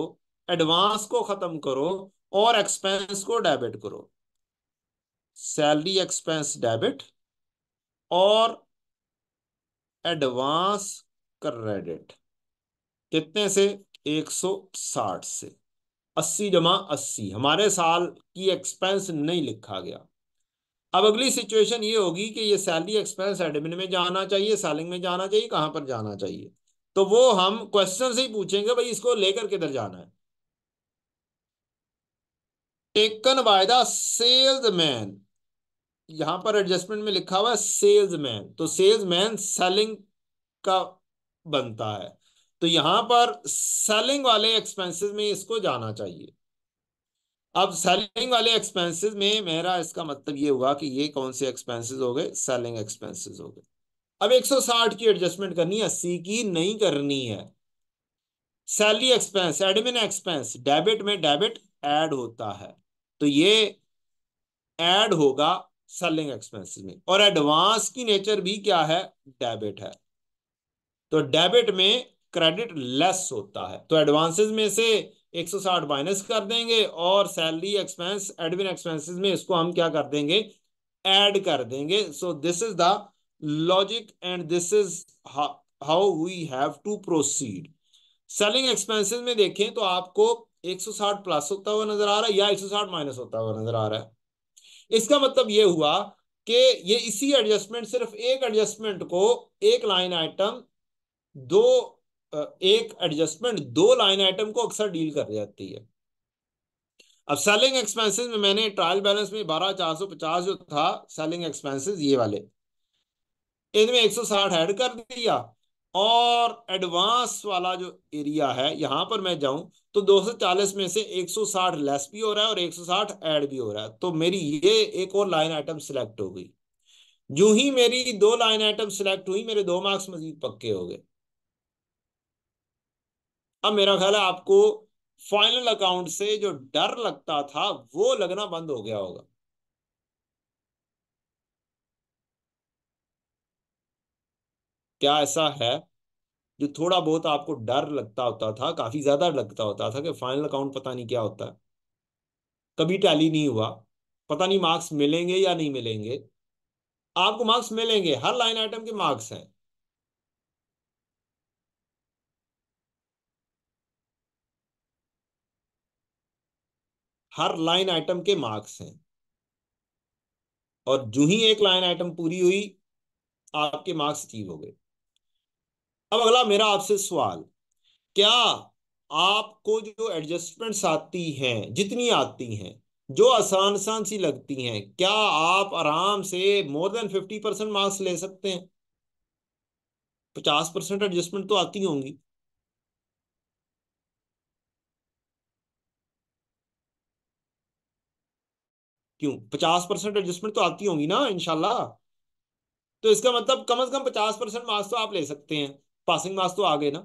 एडवांस को खत्म करो और एक्सपेंस को डेबिट करो सैलरी एक्सपेंस डेबिट और एडवांस क्रेडिट कितने से 160 से अस्सी जमा अस्सी हमारे साल की एक्सपेंस नहीं लिखा गया अब अगली सिचुएशन ये होगी कि ये सैलरी एक्सपेंस एडमिन में जाना चाहिए सेलिंग में जाना चाहिए कहाँ पर जाना चाहिए तो वो हम क्वेश्चन से ही पूछेंगे भाई इसको लेकर किधर जाना है टेकन बाय द सेल्समैन यहां पर एडजस्टमेंट में लिखा हुआ है सेल्समैन तो सेल्समैन सेलिंग का बनता है तो यहां पर सेलिंग वाले एक्सपेंसेस में इसको जाना चाहिए अब सेलिंग वाले एक्सपेंसेस में मेरा इसका मतलब ये हुआ कि ये कौन से एक्सपेंसेस हो गए सेलिंग एक्सपेंसेस हो गए अब 160 की एडजस्टमेंट करनी है अस्सी की नहीं करनी है salary expense admin expense debit में डेबिट ऐड होता है तो ये ऐड होगा सेलिंग एक्सपेंसेस में और एडवांस की नेचर भी क्या है डेबिट है तो डेबिट में क्रेडिट लेस होता है तो एडवांसेस में से 160 माइनस कर देंगे और सैलरी एक्सपेंस एडमिन एक्सपेंसेस में इसको हम क्या कर देंगे ऐड कर देंगे so this is the logic and this is how we have to proceed selling expenses में देखें तो आपको 160 प्लस होता हुआ नजर आ रहा है या 160 माइनस होता हुआ नजर आ रहा है इसका मतलब ये हुआ कि ये इसी एडजस्टमेंट सिर्फ एक एडजस्टमेंट को एक लाइन आइटम दो एक एडजस्टमेंट दो लाइन आइटम को अक्सर डील कर जाती है अब सेलिंग एक्सपेंसेस में मैंने ट्रायल बैलेंस में बारह चार सौ पचास जो था सेलिंग एक्सपेंसेस ये वाले इनमें एक सौ साठ एड कर दिया और एडवांस वाला जो एरिया है यहां पर मैं जाऊं तो दो सौ चालीस में से एक सौ साठ लेस भी हो रहा है और एक सौ साठ एड भी हो रहा है तो मेरी ये एक और लाइन आइटम सिलेक्ट हो गई जो ही मेरी दो लाइन आइटम सिलेक्ट हुई मेरे दो मार्क्स मजीद पक्के हो गए अब मेरा ख्याल है आपको फाइनल अकाउंट से जो डर लगता था वो लगना बंद हो गया होगा क्या ऐसा है जो थोड़ा बहुत आपको डर लगता होता था काफी ज्यादा लगता होता था कि फाइनल अकाउंट पता नहीं क्या होता है कभी टैली नहीं हुआ पता नहीं मार्क्स मिलेंगे या नहीं मिलेंगे आपको मार्क्स मिलेंगे हर लाइन आइटम के मार्क्स हैं हर लाइन आइटम के मार्क्स हैं और जू ही एक लाइन आइटम पूरी हुई आपके मार्क्स अचीव हो गए अब अगला मेरा आपसे सवाल क्या आपको जो एडजस्टमेंट्स आती हैं जितनी आती हैं जो आसान आसान सी लगती हैं क्या आप आराम से more than fifty percent marks ले सकते हैं पचास परसेंट एडजस्टमेंट तो आती होंगी क्यों पचास परसेंट एडजस्टमेंट तो आती होंगी ना इनशाला तो इसका मतलब कम से कम पचास परसेंट मार्क्स तो आप ले सकते हैं पासिंग मार्क्स तो आ गए ना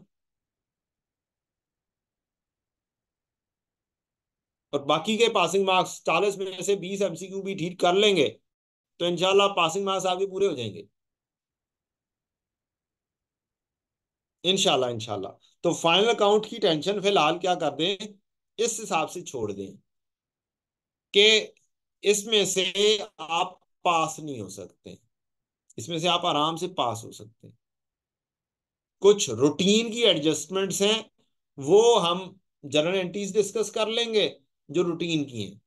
और बाकी के पासिंग मार्क्स चालीस में से बीस एमसीक्यू भी ठीक कर लेंगे तो इनशाला पासिंग मार्क्स आगे पूरे हो जाएंगे इनशाला इनशाला तो फाइनल अकाउंट की टेंशन फिलहाल क्या कर दें इस हिसाब से छोड़ दें कि इसमें से आप पास नहीं हो सकते इसमें से आप आराम से पास हो सकते हैं कुछ रूटीन की एडजस्टमेंट्स हैं वो हम जर्नल एंट्रीज डिस्कस कर लेंगे जो रूटीन की हैं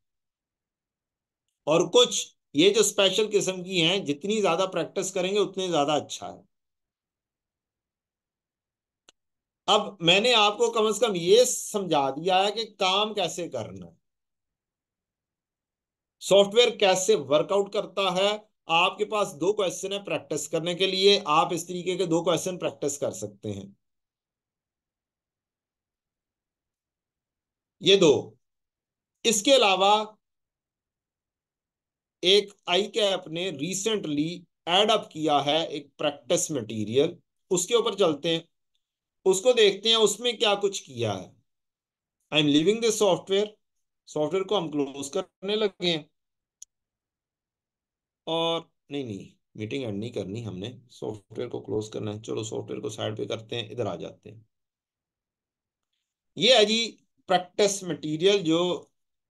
और कुछ ये जो स्पेशल किस्म की हैं जितनी ज्यादा प्रैक्टिस करेंगे उतने ज्यादा अच्छा है अब मैंने आपको कम से कम ये समझा दिया है कि काम कैसे करना है सॉफ्टवेयर कैसे वर्कआउट करता है आपके पास दो क्वेश्चन है प्रैक्टिस करने के लिए आप इस तरीके के दो क्वेश्चन प्रैक्टिस कर सकते हैं ये दो इसके अलावा एक आई कैप ने रिसेंटली एड अप किया है एक प्रैक्टिस मटेरियल उसके ऊपर चलते हैं उसको देखते हैं उसमें क्या कुछ किया है I am living this software software को हम क्लोज करने लगे और नहीं नहीं मीटिंग एंड नहीं करनी हमने सॉफ्टवेयर को क्लोज करना है चलो सॉफ्टवेयर को साइड पे करते हैं इधर आ जाते हैं ये है जी प्रैक्टिस मटेरियल जो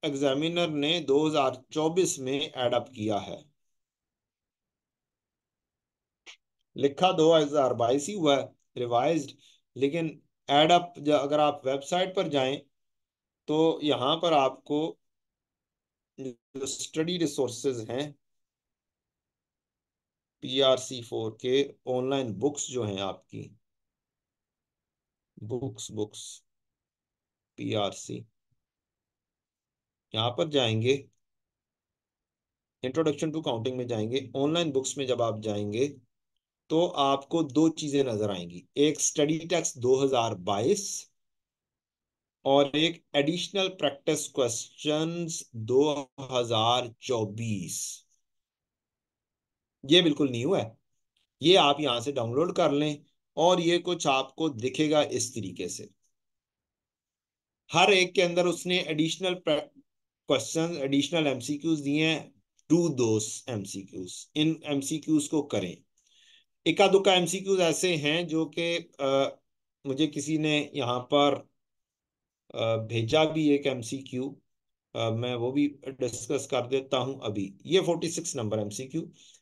एग्जामिनर ने 2024 में एडअप किया है लिखा दो हजार बाईस ही हुआ है रिवाइज लेकिन एडअप अगर आप वेबसाइट पर जाएं तो यहाँ पर आपको स्टडी रिसोर्सेज हैं पी आर सी फोर के ऑनलाइन बुक्स जो हैं आपकी books books P R C यहाँ पर जाएंगे इंट्रोडक्शन टू काउंटिंग में जाएंगे ऑनलाइन बुक्स में जब आप जाएंगे तो आपको दो चीज़ें नज़र आएंगी एक स्टडी टैक्स 2022 और एक एडिशनल प्रैक्टिस क्वेश्चंस 2024 ये बिल्कुल न्यू है ये आप यहां से डाउनलोड कर लें और ये कुछ आपको दिखेगा इस तरीके से हर एक के अंदर उसने एडिशनल क्वेश्चन एडिशनल एमसीक्यूज दिए हैं टू दोस एमसीक्यूज इन एमसीक्यूज को करें इक्का दुक्का एमसीक्यूज ऐसे हैं जो कि मुझे किसी ने यहां पर भेजा भी एक एम सी क्यू मैं वो भी डिस्कस कर देता हूं अभी ये forty six number M C Q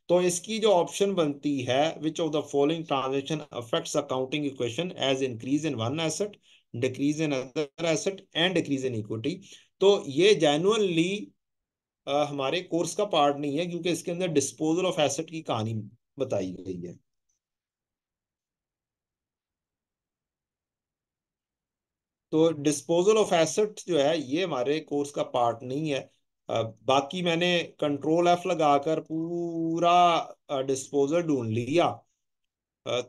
तो इसकी जो ऑप्शन बनती है which of the following transaction affects accounting equation as increase in one asset decrease in other asset and decrease in equity तो ये जेनुअनली हमारे कोर्स का पार्ट नहीं है क्योंकि इसके अंदर डिस्पोजल ऑफ एसेट की कहानी बताई गई है तो डिस्पोजल ऑफ एसेट जो है ये हमारे कोर्स का पार्ट नहीं है बाकी मैंने कंट्रोल एफ लगाकर पूरा डिस्पोजल ढूंढ लिया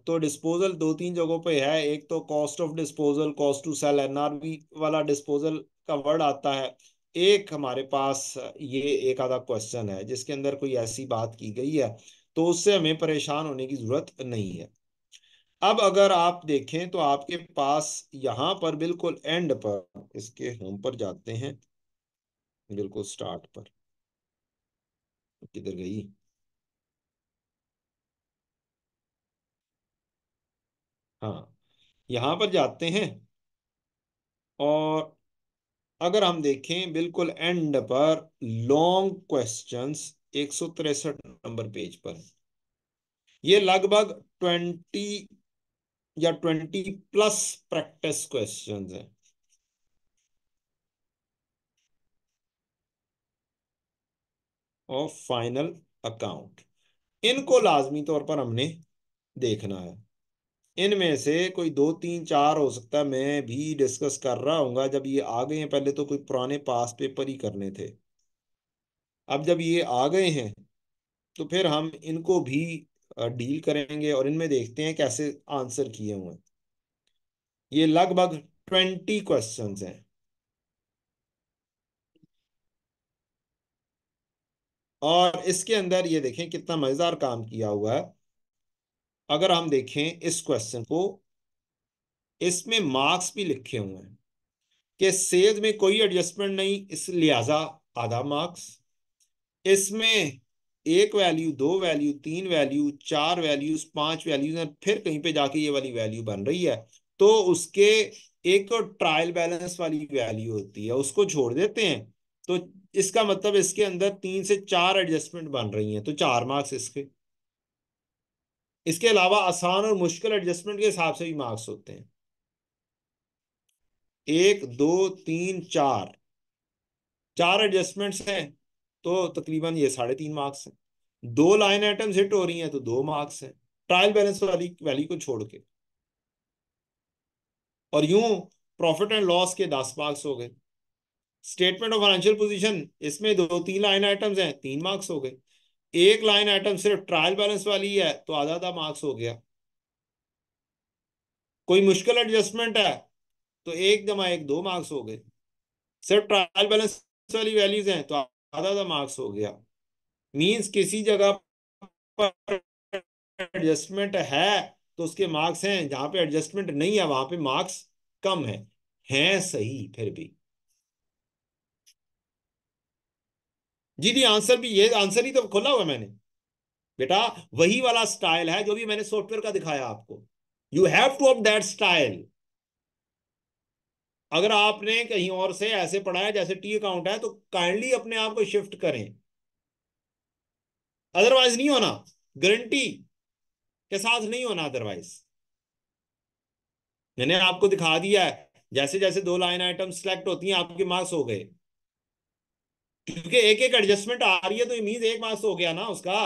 तो डिस्पोजल दो तीन जगहों पे है एक तो cost of disposal cost to sell NRV वाला डिस्पोजल का वर्ड आता है एक हमारे पास ये एक आधा क्वेश्चन है जिसके अंदर कोई ऐसी बात की गई है तो उससे हमें परेशान होने की जरूरत नहीं है अब अगर आप देखें तो आपके पास यहां पर बिल्कुल एंड पर इसके हम पर जाते हैं बिल्कुल स्टार्ट पर किधर गई हाँ यहां पर जाते हैं और अगर हम देखें बिल्कुल एंड पर लॉन्ग क्वेश्चंस एक नंबर पेज पर ये लगभग ट्वेंटी या ट्वेंटी प्लस प्रैक्टिस क्वेश्चन है ऑफ फाइनल अकाउंट इनको लाजमी तौर पर हमने देखना है इनमें से कोई दो तीन चार हो सकता है मैं भी डिस्कस कर रहा हूँ जब ये आ गए हैं पहले तो कोई पुराने पास पेपर ही करने थे अब जब ये आ गए हैं तो फिर हम इनको भी डील करेंगे और इनमें देखते हैं कैसे आंसर किए हुए हैं ये लगभग ट्वेंटी क्वेश्चन हैं और इसके अंदर ये देखें कितना मजेदार काम किया हुआ है अगर हम देखें इस क्वेश्चन को इसमें मार्क्स भी लिखे हुए हैं कि सेल्स में कोई एडजस्टमेंट नहीं इस लिहाजा आधा मार्क्स इसमें एक वैल्यू दो वैल्यू तीन वैल्यू चार वैल्यूज पांच वैल्यूज फिर कहीं पे जाके ये वाली वैल्यू बन रही है तो उसके एक ट्रायल बैलेंस वाली वैल्यू होती है उसको छोड़ देते हैं तो इसका मतलब इसके अंदर तीन से चार एडजस्टमेंट बन रही हैं तो चार मार्क्स इसके इसके अलावा आसान और मुश्किल एडजस्टमेंट के हिसाब से भी मार्क्स होते हैं एक दो तीन चार चार एडजस्टमेंट्स हैं तो तकरीबन ये साढ़े तीन मार्क्स हैं दो लाइन आइटम्स हिट हो रही हैं तो दो मार्क्स हैं ट्रायल बैलेंस वाली वैली को छोड़ के और यूं प्रॉफिट एंड लॉस के दस मार्क्स हो गए स्टेटमेंट ऑफ फाइनेंशियल पोजीशन इसमें दो तीन लाइन आइटम्स हैं तीन मार्क्स हो गए एक लाइन आइटम सिर्फ ट्रायल बैलेंस वाली है तो आधा आधा मार्क्स हो गया कोई मुश्किल एडजस्टमेंट है तो एक जमा एक दो मार्क्स हो गए सिर्फ ट्रायल बैलेंस वाली वैल्यूज हैं तो आधा आधा मार्क्स हो गया मीन्स किसी जगह पर एडजस्टमेंट है तो उसके मार्क्स हैं जहां पे एडजस्टमेंट नहीं है वहां पे मार्क्स कम है हैं सही फिर भी जी जी आंसर भी ये आंसर ही तो खोला हुआ मैंने बेटा वही वाला स्टाइल है जो भी मैंने सॉफ्टवेयर का दिखाया आपको you have to of that style अगर आपने कहीं और से ऐसे पढ़ाया जैसे टी अकाउंट है तो काइंडली अपने आप को शिफ्ट करें अदरवाइज नहीं होना गारंटी के साथ नहीं होना अदरवाइज मैंने आपको दिखा दिया है जैसे जैसे दो लाइन आइटम सिलेक्ट होती हैं आपके मार्क्स हो गए क्योंकि एक एक एडजस्टमेंट आ रही है तो मीन एक मार्क्स हो गया ना उसका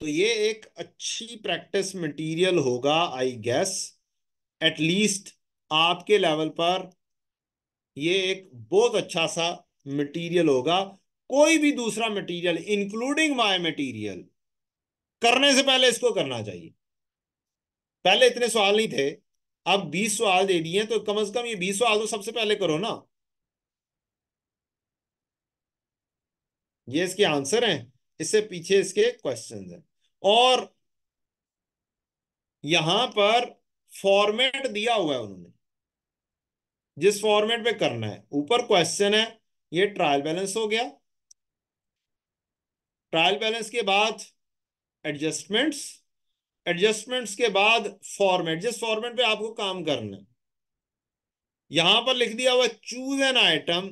तो ये एक अच्छी प्रैक्टिस मटेरियल होगा आई गेस एटलीस्ट आपके लेवल पर ये एक बहुत अच्छा सा मटेरियल होगा कोई भी दूसरा मटेरियल इंक्लूडिंग माय मटेरियल करने से पहले इसको करना चाहिए पहले इतने सवाल नहीं थे अब बीस सवाल दे दिए तो कम से कम ये बीस सवाल तो सबसे पहले करो ना ये इसके आंसर हैं इससे पीछे इसके क्वेश्चन हैं और यहां पर फॉर्मेट दिया हुआ है उन्होंने जिस फॉर्मेट में करना है ऊपर क्वेश्चन है ये ट्रायल बैलेंस हो गया ट्रायल बैलेंस के बाद एडजस्टमेंट्स एडजस्टमेंट्स के बाद फॉर्मेट जिस फॉर्मेट पे आपको काम करना है यहां पर लिख दिया हुआ choose an item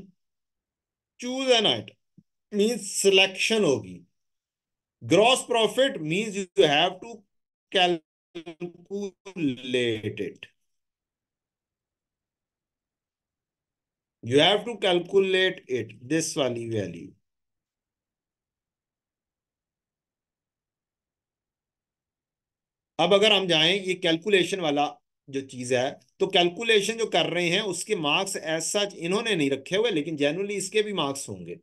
choose an item means selection होगी gross profit means you have to calculate it you have to calculate it this वाली value अब अगर हम जाएं ये कैलकुलेशन वाला जो चीज है तो कैलकुलेशन जो कर रहे हैं उसके मार्क्स एज सच इन्होंने नहीं रखे हुए लेकिन जनरली इसके भी मार्क्स होंगे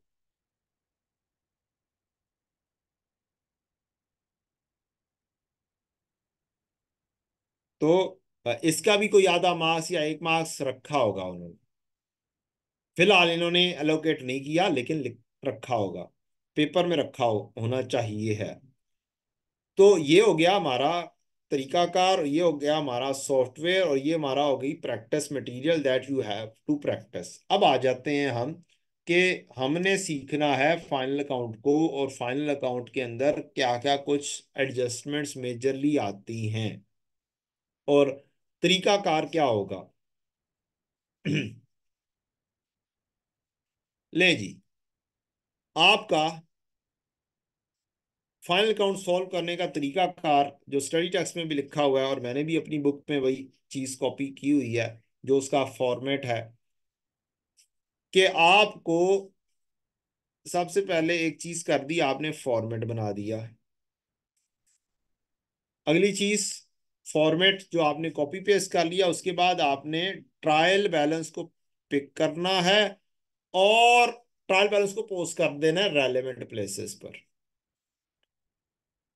तो इसका भी कोई आधा मार्क्स या एक मार्क्स रखा होगा उन्होंने फिलहाल इन्होंने एलोकेट नहीं किया लेकिन रखा होगा पेपर में रखा हो, होना चाहिए है तो ये हो गया हमारा तरीकाकार ये हो गया हमारा सॉफ्टवेयर और ये हमारा हो गई practice material that you have to practice अब आ जाते हैं हम कि हमने सीखना है फाइनल अकाउंट को और फाइनल अकाउंट के अंदर क्या क्या कुछ एडजस्टमेंट्स मेजरली आती हैं और तरीकाकार क्या होगा ले जी आपका फाइनल अकाउंट सॉल्व करने का कार जो स्टडी टेक्स में भी लिखा हुआ है और मैंने भी अपनी बुक में वही चीज कॉपी की हुई है जो उसका फॉर्मेट है कि आपको सबसे पहले एक चीज कर दी आपने फॉर्मेट बना दिया अगली चीज फॉर्मेट जो आपने कॉपी पेस्ट कर लिया उसके बाद आपने ट्रायल बैलेंस को पिक करना है और ट्रायल बैलेंस को पोस्ट कर देना है रेलिवेंट प्लेसेस पर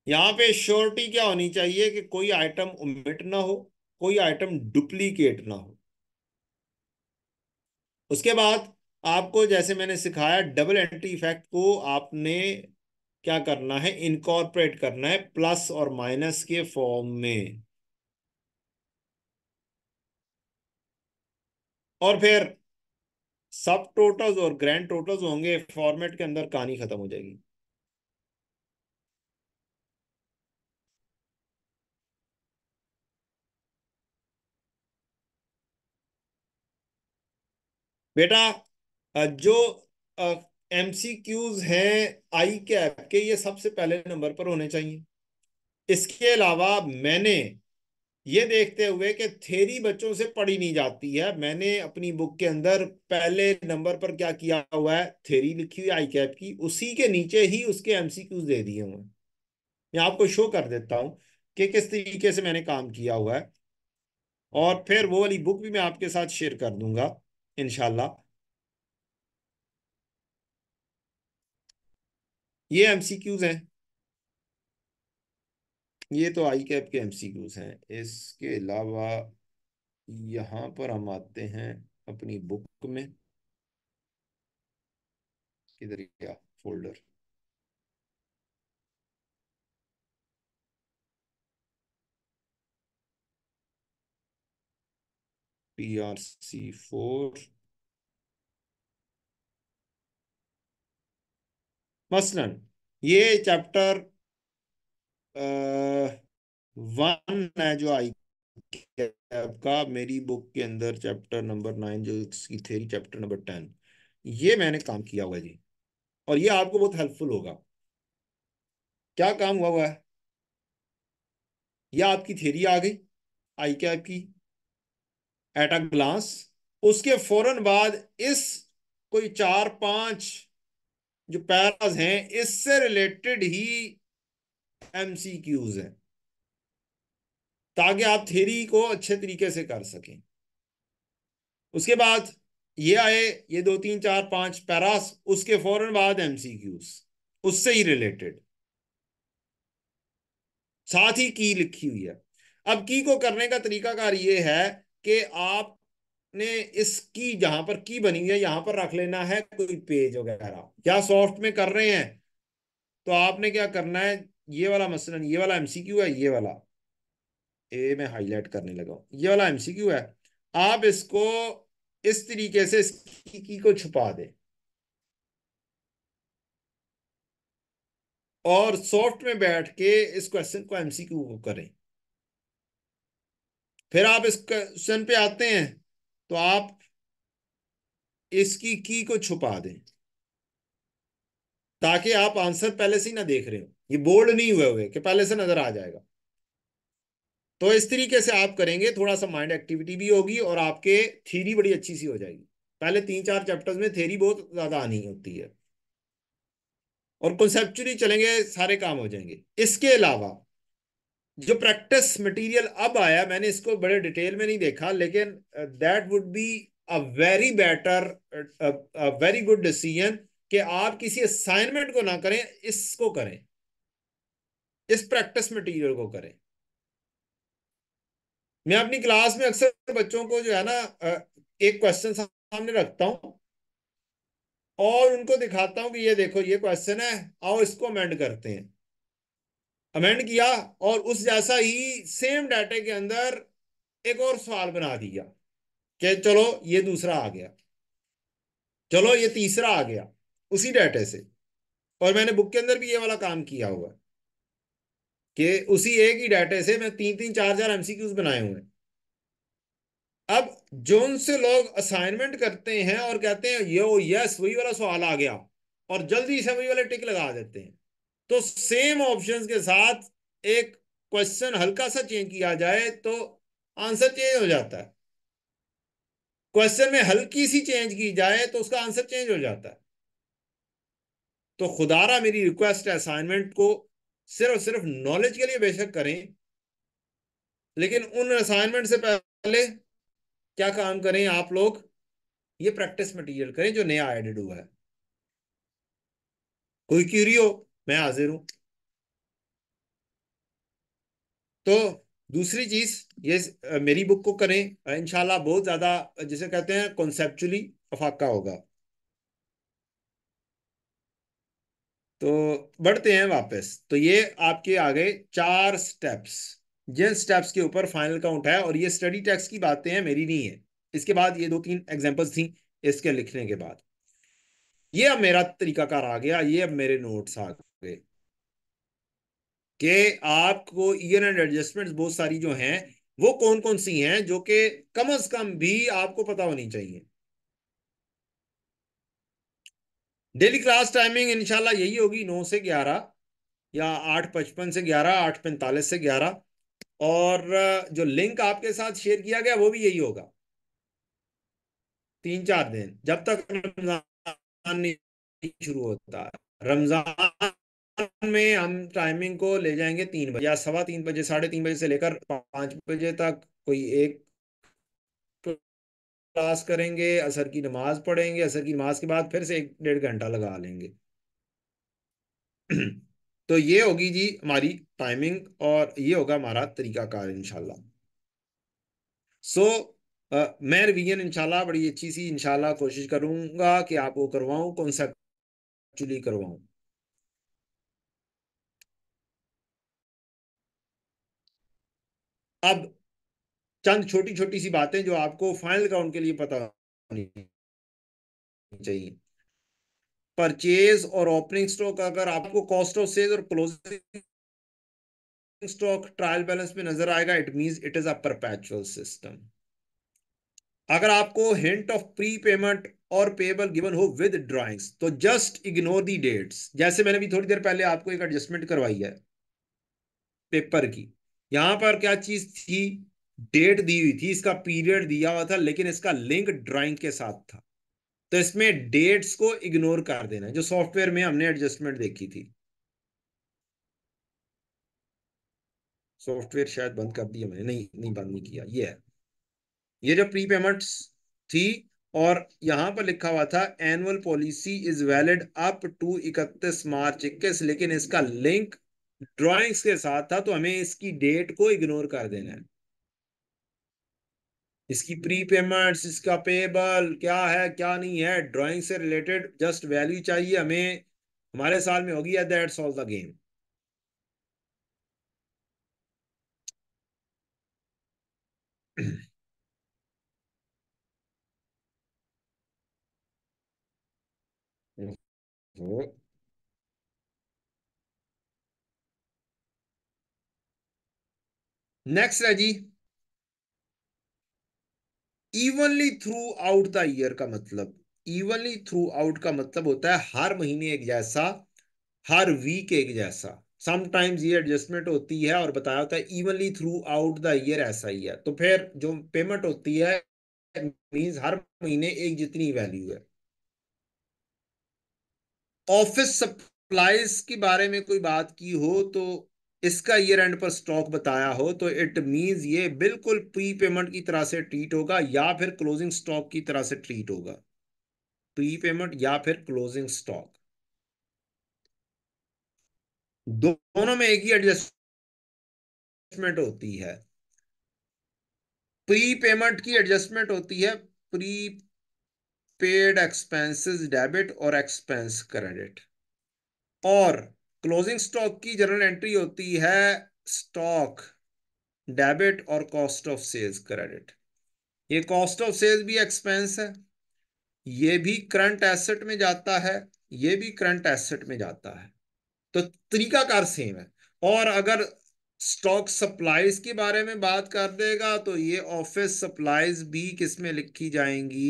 यहां पे श्योरिटी क्या होनी चाहिए कि कोई आइटम उमिट ना हो कोई आइटम डुप्लीकेट ना हो उसके बाद आपको जैसे मैंने सिखाया डबल एंट्री इफेक्ट को आपने क्या करना है इनकॉर्पोरेट करना है प्लस और माइनस के फॉर्म में और फिर सब टोटल्स और ग्रैंड टोटल्स होंगे फॉर्मेट के अंदर कहानी खत्म हो जाएगी बेटा जो एम सी क्यूज है आई कैप के ये सबसे पहले नंबर पर होने चाहिए इसके अलावा मैंने ये देखते हुए कि थेरी बच्चों से पढ़ी नहीं जाती है मैंने अपनी बुक के अंदर पहले नंबर पर क्या किया हुआ है थेरी लिखी हुई आई कैप की उसी के नीचे ही उसके एमसीक्यूज दे दिए हुए मैं आपको शो कर देता हूं कि किस तरीके से मैंने काम किया हुआ है और फिर वो वाली बुक भी मैं आपके साथ शेयर कर दूंगा इनशाला ये एमसीक्यूज हैं ये तो आई कैप के एमसीक्यूज हैं इसके अलावा यहाँ पर हम आते हैं अपनी बुक में किधर क्या folder P R C four मसलन ये चैप्टर वन है जो आई आपका का मेरी बुक के अंदर चैप्टर नंबर नाइन जो इसकी थेरी चैप्टर नंबर टेन ये मैंने काम किया हुआ जी और ये आपको बहुत हेल्पफुल होगा क्या काम हुआ हुआ है यह आपकी थेरी आ गई आई कैप की एट अ ग्लांस उसके फौरन बाद इस कोई चार पांच जो पैराज हैं इससे रिलेटेड ही एमसीक्यूज हैं ताकि आप थेरी को अच्छे तरीके से कर सकें उसके बाद ये आए ये दो तीन चार पांच पैरास उसके फौरन बाद एमसीक्यूज उससे ही रिलेटेड साथ ही की लिखी हुई है अब की को करने का तरीकाकार ये है कि आपने इस की जहां पर की बनी है यहां पर रख लेना है कोई पेज वगैरह या सॉफ्ट में कर रहे हैं तो आपने क्या करना है ये वाला मसलन ये वाला एमसीक्यू है ये वाला ए मैं हाईलाइट करने लगा ये वाला एमसीक्यू है आप इसको इस तरीके से इसकी की को छुपा दें और सॉफ्ट में बैठ के इस क्वेश्चन को एमसीक्यू को करें फिर आप इस क्वेश्चन पे आते हैं तो आप इसकी की को छुपा दें ताकि आप आंसर पहले से ही ना देख रहे हो ये बोल्ड नहीं हुए हुए कि पहले से नजर आ जाएगा तो इस तरीके से आप करेंगे थोड़ा सा माइंड एक्टिविटी भी होगी और आपके थीरी बड़ी अच्छी सी हो जाएगी पहले तीन चार चैप्टर्स में थेरी बहुत ज्यादा आनी होती है और कंसेप्चुअली चलेंगे सारे काम हो जाएंगे इसके अलावा जो प्रैक्टिस मटेरियल अब आया मैंने इसको बड़े डिटेल में नहीं देखा लेकिन that would be a very better very good decision कि आप किसी असाइनमेंट को ना करें इसको करें इस प्रैक्टिस मटेरियल को करें मैं अपनी क्लास में अक्सर बच्चों को जो है ना एक क्वेश्चन सामने रखता हूं और उनको दिखाता हूं कि ये देखो ये क्वेश्चन है आओ इसको अमेंड करते हैं अमेंड किया और उस जैसा ही सेम डाटे के अंदर एक और सवाल बना दिया कि चलो ये दूसरा आ गया चलो ये तीसरा आ गया उसी डाटे से और मैंने बुक के अंदर भी ये वाला काम किया हुआ है कि उसी एक ही डाटे से मैं तीन तीन चार चार एमसीक्यूज बनाए हुए हैं अब जोन से लोग असाइनमेंट करते हैं और कहते हैं वो यस वही वाला सवाल आ गया और जल्दी से वही वाले टिक लगा देते हैं तो सेम ऑप्शंस के साथ एक क्वेश्चन हल्का सा चेंज किया जाए तो आंसर चेंज हो जाता है क्वेश्चन में हल्की सी चेंज की जाए तो उसका आंसर चेंज हो जाता है तो खुदारा मेरी रिक्वेस्ट है असाइनमेंट को सिर्फ सिर्फ नॉलेज के लिए बेशक करें लेकिन उन असाइनमेंट से पहले क्या काम करें आप लोग ये प्रैक्टिस मटेरियल करें जो नया एडेड हुआ है कोई क्यूरी हो मैं हाजिर हूं तो दूसरी चीज ये मेरी बुक को करें इनशाला बहुत ज्यादा जिसे कहते हैं कॉन्सेप्चुअली अफाका होगा तो बढ़ते हैं वापस तो ये आपके आ गए चार स्टेप्स जिन स्टेप्स के ऊपर फाइनल काउंट है और ये स्टडी टैक्स की बातें हैं मेरी नहीं है इसके बाद ये दो तीन एग्जाम्पल्स थी इसके लिखने के बाद ये अब मेरा तरीकाकार आ गया ये अब मेरे नोट्स आ गए कि आपको ईयर एंड एडजस्टमेंट बहुत सारी जो हैं वो कौन कौन सी हैं जो कि कम अज कम भी आपको पता होनी चाहिए डेली क्लास टाइमिंग इनशाला यही होगी नौ से ग्यारह या आठ पचपन से ग्यारह आठ पैंतालीस से ग्यारह और जो लिंक आपके साथ शेयर किया गया वो भी यही होगा तीन चार दिन जब तक रमजान नहीं शुरू होता रमजान में हम टाइमिंग को ले जाएंगे तीन बजे या सवा तीन बजे साढ़े तीन बजे से लेकर पाँच बजे तक कोई एक क्लास करेंगे असर की नमाज पढ़ेंगे असर की नमाज के बाद फिर से एक डेढ़ घंटा लगा लेंगे तो ये होगी जी हमारी टाइमिंग और ये होगा हमारा तरीकाकार इनशाला सो so, मैं रिवीजन इनशाला बड़ी अच्छी सी इनशाला कोशिश करूंगा कि आपको करवाऊं कॉन्सेप्ट एक्चुअली करवाऊं अब चंद छोटी छोटी सी बातें जो आपको फाइनल काउंट के लिए पता होनी चाहिए परचेज और ओपनिंग स्टॉक अगर आपको कॉस्ट ऑफ सेल और क्लोजिंग स्टॉक ट्रायल बैलेंस में नजर आएगा it means it is a perpetual system अगर आपको हिंट ऑफ प्री पेमेंट और पेबल गिवन हो विद ड्राइंग्स तो जस्ट इग्नोर दी डेट्स जैसे मैंने भी थोड़ी देर पहले आपको एक एडजस्टमेंट करवाई है पेपर की यहां पर क्या चीज थी डेट दी हुई थी इसका पीरियड दिया हुआ था लेकिन इसका लिंक ड्राइंग के साथ था तो इसमें डेट्स को इग्नोर कर देना जो सॉफ्टवेयर में हमने एडजस्टमेंट देखी थी सॉफ्टवेयर शायद बंद कर दिया मैंने नहीं नहीं बंद नहीं किया ये है ये जो प्री पेमेंट थी और यहां पर लिखा हुआ था annual policy is valid up to इकतीस मार्च इक्कीस लेकिन इसका लिंक ड्रॉइंग्स के साथ था तो हमें इसकी डेट को इग्नोर कर देना है इसकी प्री पेमेंट इसका पेबल क्या है क्या नहीं है ड्राइंग से रिलेटेड जस्ट वैल्यू चाहिए हमें हमारे साल में होगी या that's all the game next है जी evenly throughout the year का मतलब इवनली थ्रू आउट का मतलब होता है हर महीने एक जैसा हर वीक एक जैसा समटाइम्स ये एडजस्टमेंट होती है और बताया होता है evenly throughout the year ऐसा ही है तो फिर जो पेमेंट होती है मींस हर महीने एक जितनी वैल्यू है ऑफिस सप्लाईज के बारे में कोई बात की हो तो इसका ईयर एंड पर स्टॉक बताया हो तो इट मीन्स ये बिल्कुल प्री पेमेंट की तरह से ट्रीट होगा या फिर क्लोजिंग स्टॉक की तरह से ट्रीट होगा प्री पेमेंट या फिर क्लोजिंग स्टॉक दोनों में एक ही एडजस्टमेंट होती है प्री पेमेंट की एडजस्टमेंट होती है प्री पेड एक्सपेंसेस डेबिट और एक्सपेंस क्रेडिट और क्लोजिंग स्टॉक की जनरल एंट्री होती है स्टॉक डेबिट और कॉस्ट ऑफ सेल्स क्रेडिट ये कॉस्ट ऑफ सेल्स भी एक्सपेंस है ये भी करंट एसेट में जाता है ये भी करंट एसेट में जाता है तो तरीकाकार सेम है और अगर स्टॉक सप्लाईज के बारे में बात कर देगा तो ये ऑफिस सप्लाईज भी किस में लिखी जाएंगी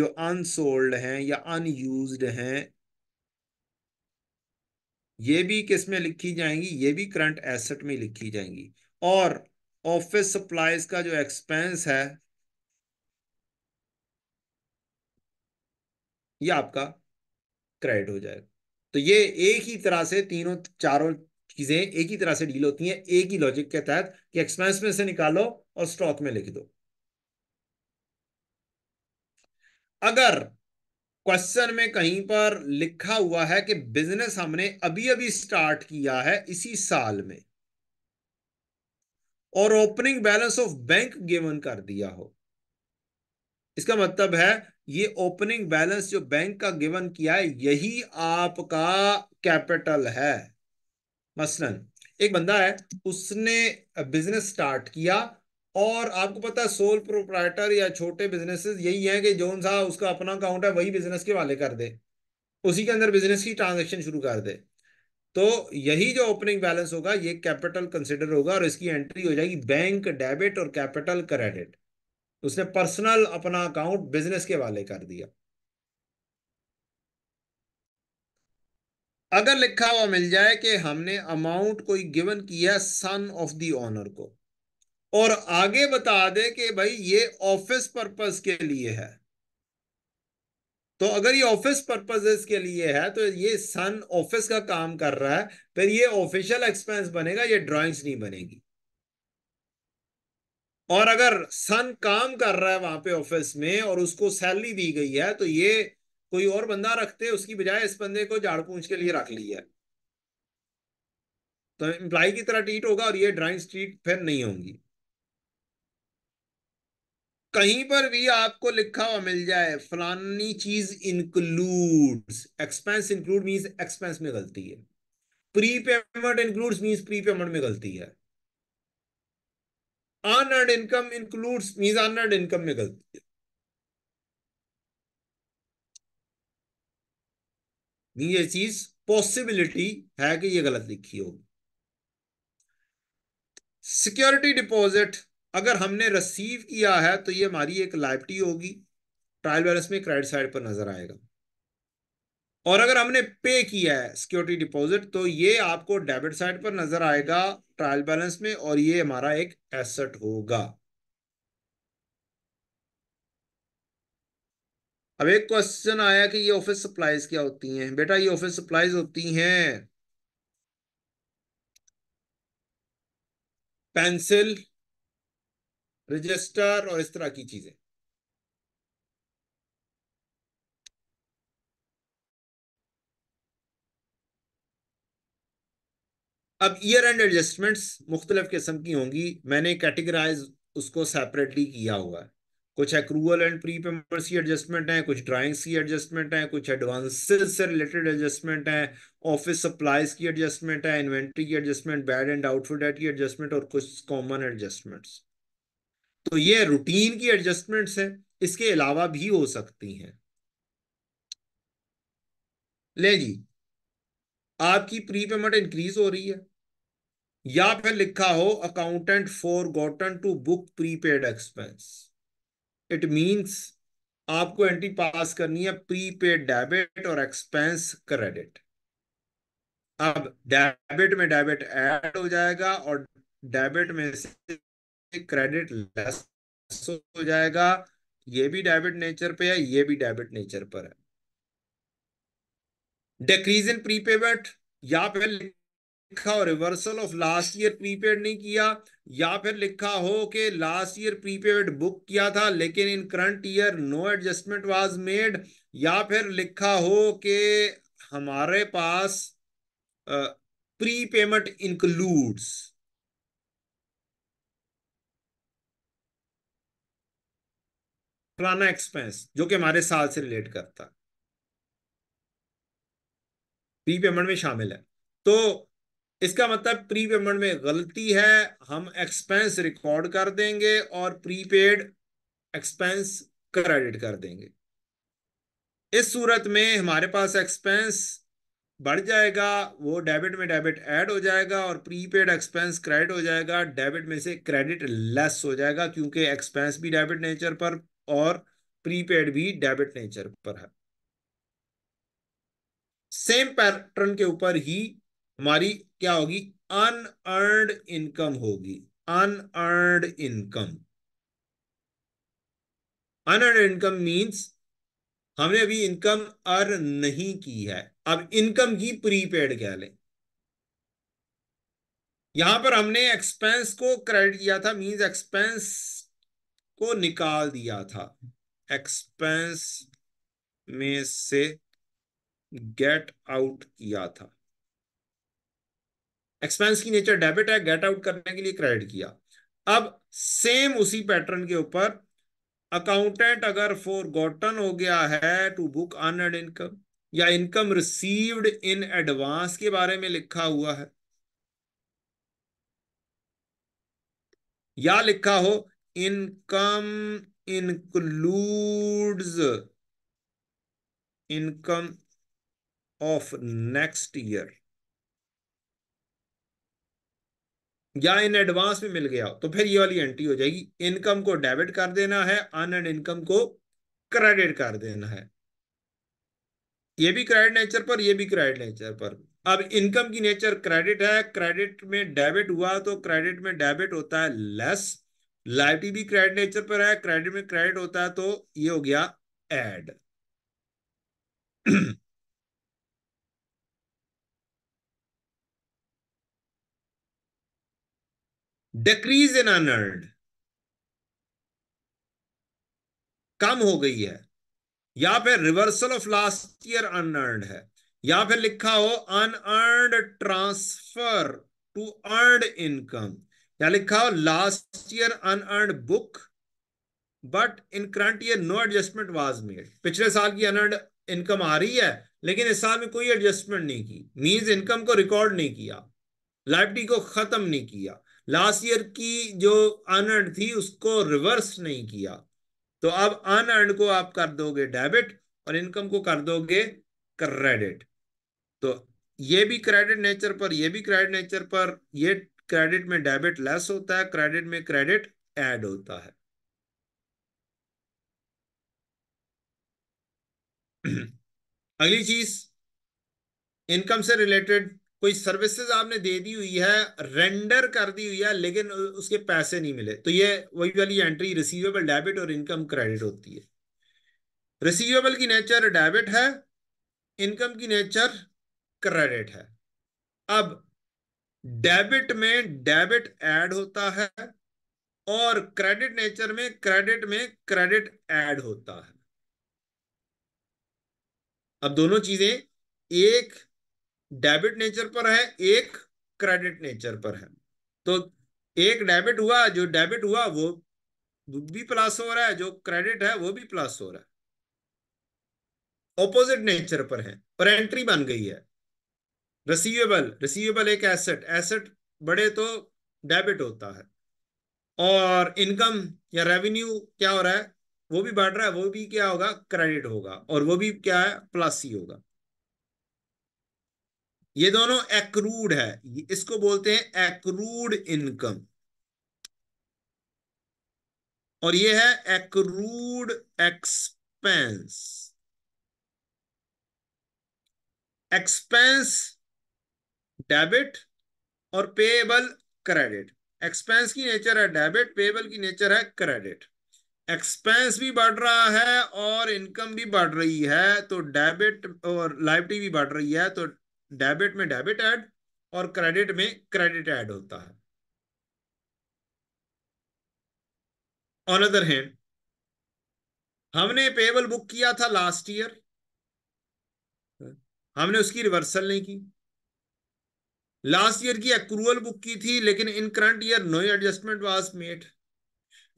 जो अनसोल्ड हैं या अनयूज्ड हैं ये भी किस में लिखी जाएंगी ये भी करंट एसेट में लिखी जाएंगी और ऑफिस सप्लाईज का जो एक्सपेंस है ये आपका क्रेडिट हो जाएगा तो ये एक ही तरह से तीनों चारों चीजें एक ही तरह से डील होती हैं एक ही लॉजिक के तहत कि एक्सपेंस में से निकालो और स्टॉक में लिख दो अगर क्वेश्चन में कहीं पर लिखा हुआ है कि बिजनेस हमने अभी अभी स्टार्ट किया है इसी साल में और opening balance of bank given कर दिया हो इसका मतलब है ये ओपनिंग बैलेंस जो बैंक का गिवन किया है यही आपका कैपिटल है मसलन एक बंदा है उसने बिजनेस स्टार्ट किया और आपको पता है सोल प्रोप्राइटर या छोटे बिजनेसेस यही है कि जोन सा उसका अपना अकाउंट है वही बिजनेस के वाले कर दे उसी के अंदर बिजनेस की ट्रांजेक्शन शुरू कर दे तो यही जो ओपनिंग बैलेंस होगा ये कैपिटल कंसिडर होगा और इसकी एंट्री हो जाएगी बैंक डेबिट और कैपिटल क्रेडिट उसने पर्सनल अपना अकाउंट बिजनेस के वाले कर दिया अगर लिखा हुआ मिल जाए कि हमने अमाउंट कोई गिवन किया सन ऑफ दी ऑनर को और आगे बता दे कि भाई ये ऑफिस पर्पस के लिए है तो अगर ये ऑफिस पर्पजेस के लिए है तो ये सन ऑफिस का काम कर रहा है फिर ये ऑफिशियल एक्सपेंस बनेगा ये ड्राइंग्स नहीं बनेगी और अगर सन काम कर रहा है वहां पे ऑफिस में और उसको सैलरी दी गई है तो ये कोई और बंदा रखते उसकी बजाय इस बंदे को झाड़ पूछ के लिए रख लिया है तो एम्प्लाई की तरह ट्रीट होगा और ये ड्राइंग्स ट्रीट फिर नहीं होंगी कहीं पर भी आपको लिखा हुआ मिल जाए फलानी चीज includes expense include means expense में गलती है prepayment includes means prepayment में गलती है unearned income includes means unearned income में गलती है ये चीज पॉसिबिलिटी है कि ये गलत लिखी होगी सिक्योरिटी डिपॉजिट अगर हमने रिसीव किया है तो ये हमारी एक लाइबिलिटी होगी ट्रायल बैलेंस में क्रेडिट साइड पर नजर आएगा और अगर हमने पे किया है सिक्योरिटी डिपॉजिट तो ये आपको डेबिट साइड पर नजर आएगा ट्रायल बैलेंस में और ये हमारा एक एसेट होगा अब एक क्वेश्चन आया कि ये ऑफिस सप्लाईज क्या होती हैं बेटा ये ऑफिस सप्लाईज होती हैं पेंसिल रजिस्टर और इस तरह की चीजें अब ईयर एंड एडजस्टमेंट्स मुख्तलिफ किस्म की होंगी मैंने कैटेगराइज उसको सेपरेटली किया हुआ है कुछ एक्रूअल एंड प्री पेमेंट्स की एडजस्टमेंट हैं कुछ ड्राइंग्स की एडजस्टमेंट हैं कुछ एडवांसेस से रिलेटेड एडजस्टमेंट हैं ऑफिस सप्लाईज की एडजस्टमेंट है इन्वेंट्री की adjustment bad and doubtful debt की एडजस्टमेंट और कुछ कॉमन एडजस्टमेंट्स तो ये रूटीन की एडजस्टमेंट्स है इसके अलावा भी हो सकती हैं ले जी आपकी प्री पेमेंट इंक्रीज हो रही है या फिर लिखा हो accountant forgotten to book prepaid expense it means आपको एंट्री पास करनी है प्रीपेड डेबिट और एक्सपेंस क्रेडिट अब डेबिट में डेबिट ऐड हो जाएगा और डेबिट में से क्रेडिट लेस हो जाएगा ये भी डेबिट नेचर पे है ये भी डेबिट नेचर पर है डिक्रीज इन प्रीपेमेंट या फिर लिखा हो reversal of last year prepaid नहीं किया या फिर लिखा हो कि लास्ट ईयर प्रीपेड बुक किया था लेकिन in current year no adjustment was made या फिर लिखा हो कि हमारे पास प्री पेमेंट इंक्लूड्स पुराना एक्सपेंस जो कि हमारे साल से रिलेट करता है प्री पेमेंट में शामिल है तो इसका मतलब प्री पेमेंट में गलती है हम एक्सपेंस रिकॉर्ड कर देंगे और प्रीपेड एक्सपेंस क्रेडिट कर देंगे इस सूरत में हमारे पास एक्सपेंस बढ़ जाएगा वो डेबिट में डेबिट ऐड हो जाएगा और प्रीपेड एक्सपेंस क्रेडिट हो जाएगा डेबिट में से क्रेडिट लेस हो जाएगा क्योंकि एक्सपेंस भी डेबिट नेचर पर और प्रीपेड भी डेबिट नेचर पर है सेम पैटर्न के ऊपर ही हमारी क्या होगी अनअर्ड इनकम होगी unearned income unearned income means हमने अभी इनकम अर्न नहीं की है अब इनकम की प्रीपेड कह लें यहां पर हमने एक्सपेंस को क्रेडिट किया था मींस एक्सपेंस को निकाल दिया था एक्सपेंस में से गेट आउट किया था एक्सपेंस की नेचर डेबिट है गेट आउट करने के लिए क्रेडिट किया अब सेम उसी पैटर्न के ऊपर अकाउंटेंट अगर फॉर गॉटन हो गया है टू बुक अन इनकम या इनकम रिसीव्ड इन एडवांस के बारे में लिखा हुआ है या लिखा हो income include income of next year या इन एडवांस में मिल गया तो फिर ये वाली एंट्री हो जाएगी इनकम को डेबिट कर देना है अन एंड इनकम को क्रेडिट कर देना है ये भी क्रेडिट नेचर पर ये भी क्रेडिट नेचर पर अब इनकम की नेचर क्रेडिट है क्रेडिट में डेबिट हुआ तो क्रेडिट में डेबिट होता है लेस लाइबिलिटी क्रेडिट नेचर पर है क्रेडिट में क्रेडिट होता है तो ये हो गया एड डिक्रीज इन अनर्ड कम हो गई है या फिर reversal of last year unearned है या फिर लिखा हो unearned transfer to earned income यहाँ लिखा हो last year unearned book but in current year no adjustment was made पिछले साल की अनअर्न इनकम आ रही है लेकिन इस साल में कोई एडजस्टमेंट नहीं की मीन्स इनकम को रिकॉर्ड नहीं किया लाइब्रेरी को खत्म नहीं किया लास्ट ईयर की जो अनअर्न थी उसको रिवर्स नहीं किया तो अब अनअर्न को आप कर दोगे डेबिट और इनकम को कर दोगे क्रेडिट तो ये भी क्रेडिट नेचर पर ये भी क्रेडिट नेचर पर ये क्रेडिट में डेबिट लेस होता है क्रेडिट में क्रेडिट ऐड होता है अगली चीज इनकम से रिलेटेड कोई सर्विसेज आपने दे दी हुई है रेंडर कर दी हुई है लेकिन उसके पैसे नहीं मिले तो ये वही वाली एंट्री रिसीवेबल डेबिट और इनकम क्रेडिट होती है रिसीवेबल की नेचर डेबिट है इनकम की नेचर क्रेडिट है अब डेबिट में डेबिट ऐड होता है और क्रेडिट नेचर में क्रेडिट में क्रेडिट ऐड होता है अब दोनों चीजें एक डेबिट नेचर पर है एक क्रेडिट नेचर पर है तो एक डेबिट हुआ जो डेबिट हुआ वो भी प्लस हो रहा है जो क्रेडिट है वो भी प्लस हो रहा है ऑपोजिट नेचर पर है और एंट्री बन गई है रिसीवेबल रिसीवेबल एक एसेट एसेट बढ़े तो डेबिट होता है और इनकम या रेवेन्यू क्या हो रहा है वो भी बढ़ रहा है वो भी क्या होगा क्रेडिट होगा और वो भी क्या है प्लस ही होगा ये दोनों एक्रूड है इसको बोलते हैं एक्रूड इनकम और ये है एक्रूड एक्सपेंस एक्सपेंस डेबिट और पेएबल क्रेडिट एक्सपेंस की नेचर है डेबिट पेएबल की नेचर है क्रेडिट एक्सपेंस भी बढ़ रहा है और इनकम भी बढ़ रही है तो डेबिट और लाइबिलिटी भी बढ़ रही है तो डेबिट में डेबिट ऐड और क्रेडिट में क्रेडिट ऐड होता है ऑन अदर हैंड हमने पेबल बुक किया था लास्ट ईयर हमने उसकी रिवर्सल नहीं की लास्ट ईयर की अक्रूवल बुक की थी लेकिन in current year no adjustment was made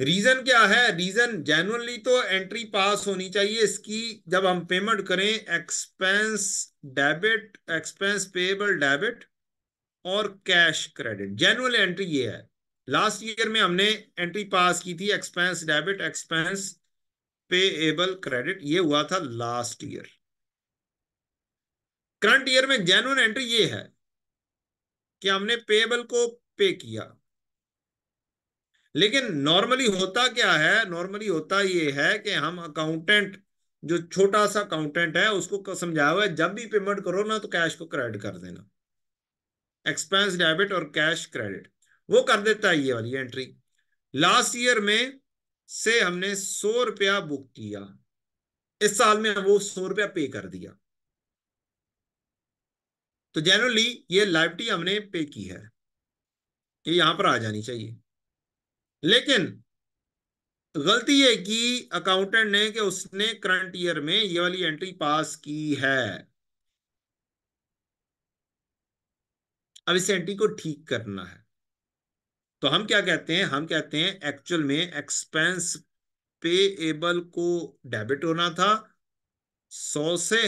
reason क्या है रीजन जेनुअनली तो एंट्री पास होनी चाहिए इसकी जब हम पेमेंट करें expense debit expense payable debit और कैश क्रेडिट जेनुअल एंट्री ये है लास्ट ईयर में हमने एंट्री पास की थी expense debit expense payable credit ये हुआ था लास्ट ईयर करंट ईयर में जेनुअन एंट्री ये है कि हमने पेबल को पे किया लेकिन नॉर्मली होता क्या है नॉर्मली होता ये है कि हम अकाउंटेंट जो छोटा सा अकाउंटेंट है उसको समझाया हुआ है जब भी पेमेंट करो ना तो कैश को क्रेडिट कर देना एक्सपेंस डेबिट और कैश क्रेडिट वो कर देता है ये वाली एंट्री लास्ट ईयर में से हमने सौ रुपया बुक किया इस साल में वो सौ रुपया पे कर दिया तो जनरली ये लाइबिलिटी हमने पे की है ये यहां पर आ जानी चाहिए लेकिन गलती है कि अकाउंटेंट ने कि उसने करंट ईयर में ये वाली एंट्री पास की है अब इस एंट्री को ठीक करना है तो हम क्या कहते हैं हम कहते हैं एक्चुअल में एक्सपेंस पे एबल को डेबिट होना था सौ से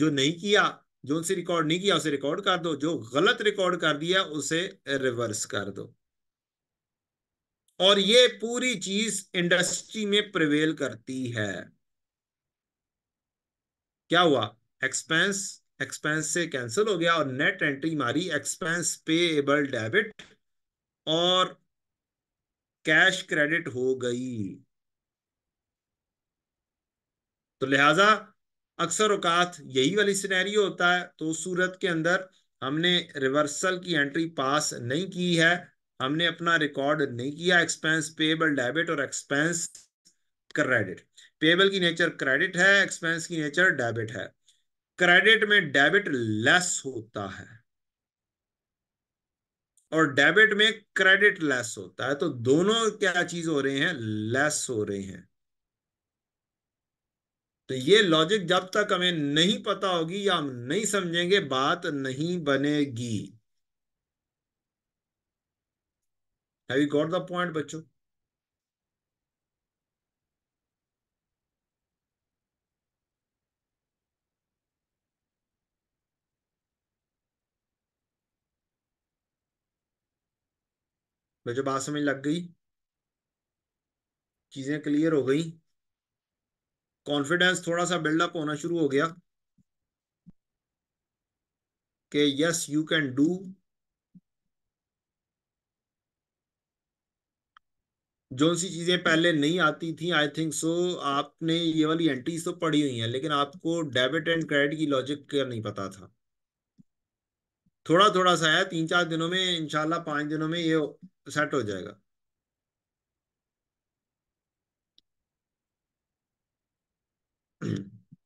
जो नहीं किया जो उनसे रिकॉर्ड नहीं किया उसे रिकॉर्ड कर दो जो गलत रिकॉर्ड कर दिया उसे रिवर्स कर दो और ये पूरी चीज इंडस्ट्री में प्रिवेल करती है क्या हुआ एक्सपेंस एक्सपेंस से कैंसिल हो गया और नेट एंट्री मारी एक्सपेंस पेएबल डेबिट और कैश क्रेडिट हो गई तो लिहाजा अक्सर औकात यही वाली सिनेरियो होता है तो उस सूरत के अंदर हमने रिवर्सल की एंट्री पास नहीं की है हमने अपना रिकॉर्ड नहीं किया एक्सपेंस पेबल डेबिट और एक्सपेंस क्रेडिट पेबल की नेचर क्रेडिट है एक्सपेंस की नेचर डेबिट है क्रेडिट में डेबिट लेस होता है और डेबिट में क्रेडिट लेस होता है तो दोनों क्या चीज हो रहे हैं लेस हो रहे हैं तो ये लॉजिक जब तक हमें नहीं पता होगी या हम नहीं समझेंगे बात नहीं बनेगी have you got the point बच्चों बच्चों बात समझ लग गई चीजें क्लियर हो गई कॉन्फिडेंस थोड़ा सा बिल्डअप होना शुरू हो गया कि यस यू कैन डू जो सी चीजें पहले नहीं आती थी आई थिंक सो आपने ये वाली एंट्रीज तो पढ़ी हुई है लेकिन आपको डेबिट एंड क्रेडिट की लॉजिक क्या नहीं पता था थोड़ा थोड़ा सा है तीन चार दिनों में इंशाल्लाह पांच दिनों में ये सेट हो जाएगा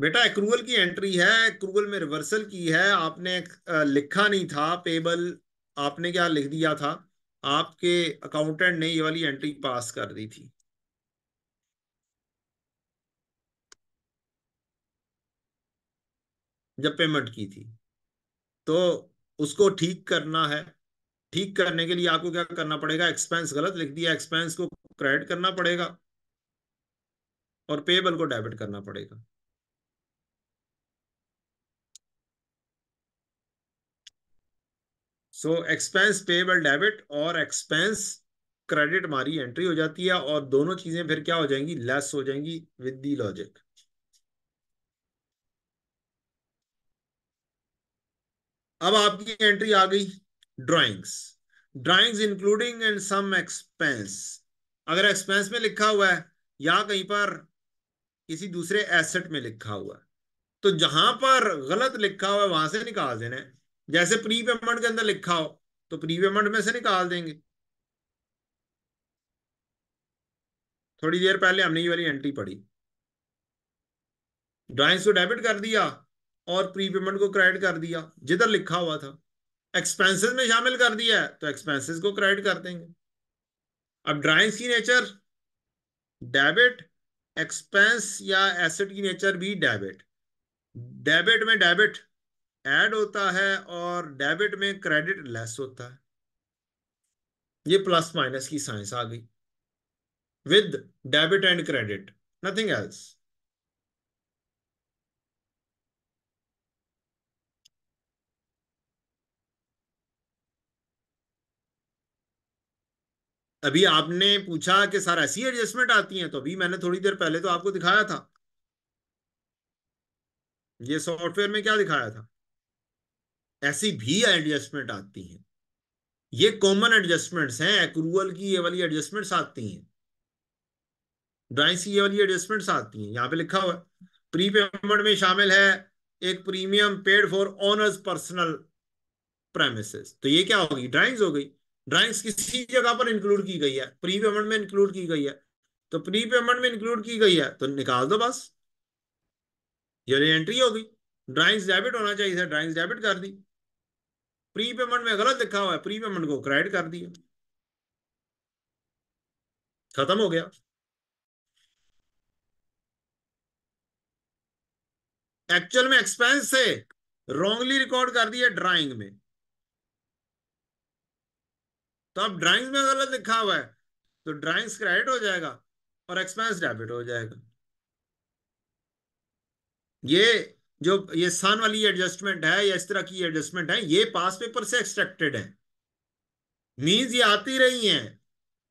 बेटा एक्रूवल की एंट्री है एक्रूवल में रिवर्सल की है आपने लिखा नहीं था पेबल आपने क्या लिख दिया था आपके अकाउंटेंट ने ये वाली एंट्री पास कर दी थी जब पेमेंट की थी तो उसको ठीक करना है ठीक करने के लिए आपको क्या करना पड़ेगा एक्सपेंस गलत लिख दिया एक्सपेंस को क्रेडिट करना पड़ेगा और पेबल को डेबिट करना पड़ेगा सो एक्सपेंस पेबल डेबिट और एक्सपेंस क्रेडिट हमारी एंट्री हो जाती है और दोनों चीजें फिर क्या हो जाएंगी लेस हो जाएंगी विद दी लॉजिक अब आपकी एंट्री आ गई drawings drawings including and some expense अगर एक्सपेंस में लिखा हुआ है या कहीं पर किसी दूसरे एसेट में लिखा हुआ है तो जहां पर गलत लिखा हुआ है वहां से निकाल देना है जैसे प्री पेमेंट के अंदर लिखा हो तो प्री पेमेंट में से निकाल देंगे थोड़ी देर पहले हमने ये वाली एंट्री पढ़ी ड्राइंग को डेबिट कर दिया और प्री पेमेंट को क्रेडिट कर दिया जिधर लिखा हुआ था एक्सपेंसेस में शामिल कर दिया तो एक्सपेंसेस को क्रेडिट कर देंगे अब ड्राइंग की नेचर डेबिट एक्सपेंस या एसेट की नेचर भी डेबिट डेबिट में डेबिट ऐड होता है और डेबिट में क्रेडिट लेस होता है ये प्लस माइनस की साइंस आ गई with debit and credit nothing else अभी आपने पूछा कि सर ऐसी एडजस्टमेंट आती हैं तो अभी मैंने थोड़ी देर पहले तो आपको दिखाया था ये सॉफ्टवेयर में क्या दिखाया था ऐसी भी एडजस्टमेंट आती हैं ये कॉमन एडजस्टमेंट्स हैं एक्रूवल की ये वाली एडजस्टमेंट्स आती हैं ड्राइंग की ये वाली एडजस्टमेंट्स आती हैं यहाँ पे लिखा हुआ प्री पेमेंट में शामिल है एक premium paid for owners personal premises तो ये क्या होगी ड्राइंग्स हो गई ड्राइंग्स किसी जगह पर इंक्लूड की गई है प्री पेमेंट में इंक्लूड की गई है तो प्री पेमेंट में इंक्लूड की गई है तो निकाल दो बस यानी एंट्री होगी ड्राइंग्स डेबिट होना चाहिए ड्राइंग्स डेबिट कर दी प्री पेमेंट में गलत लिखा हुआ है प्री पेमेंट को क्रेडिट कर दिया खत्म हो गया एक्चुअल में एक्सपेंस से रॉन्गली रिकॉर्ड कर दिया ड्राइंग में तो आप ड्राइंग्स में गलत लिखा हुआ है तो ड्राइंग्स क्रेडिट हो जाएगा और एक्सपेंस डेबिट हो जाएगा ये जो ये सन वाली एडजस्टमेंट है या इस तरह की एडजस्टमेंट है ये पास पेपर से एक्सट्रैक्टेड है मीन्स ये आती रही है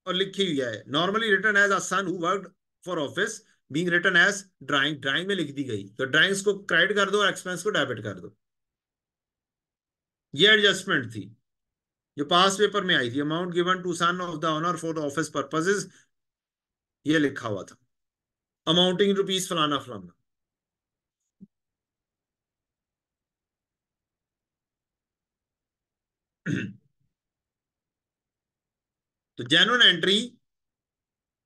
और लिखी हुई है normally return as un work for office being return as drawing drawing में लिख दी गई तो ड्राइंग्स को क्रेडिट कर दो और एक्सपेंस को डेबिट कर दो ये एडजस्टमेंट थी जो पास पेपर में आई थी amount given to son of the owner for office purposes ये लिखा हुआ था अमाउंटिंग रुपीज फलाना फलाना तो जेनुअन एंट्री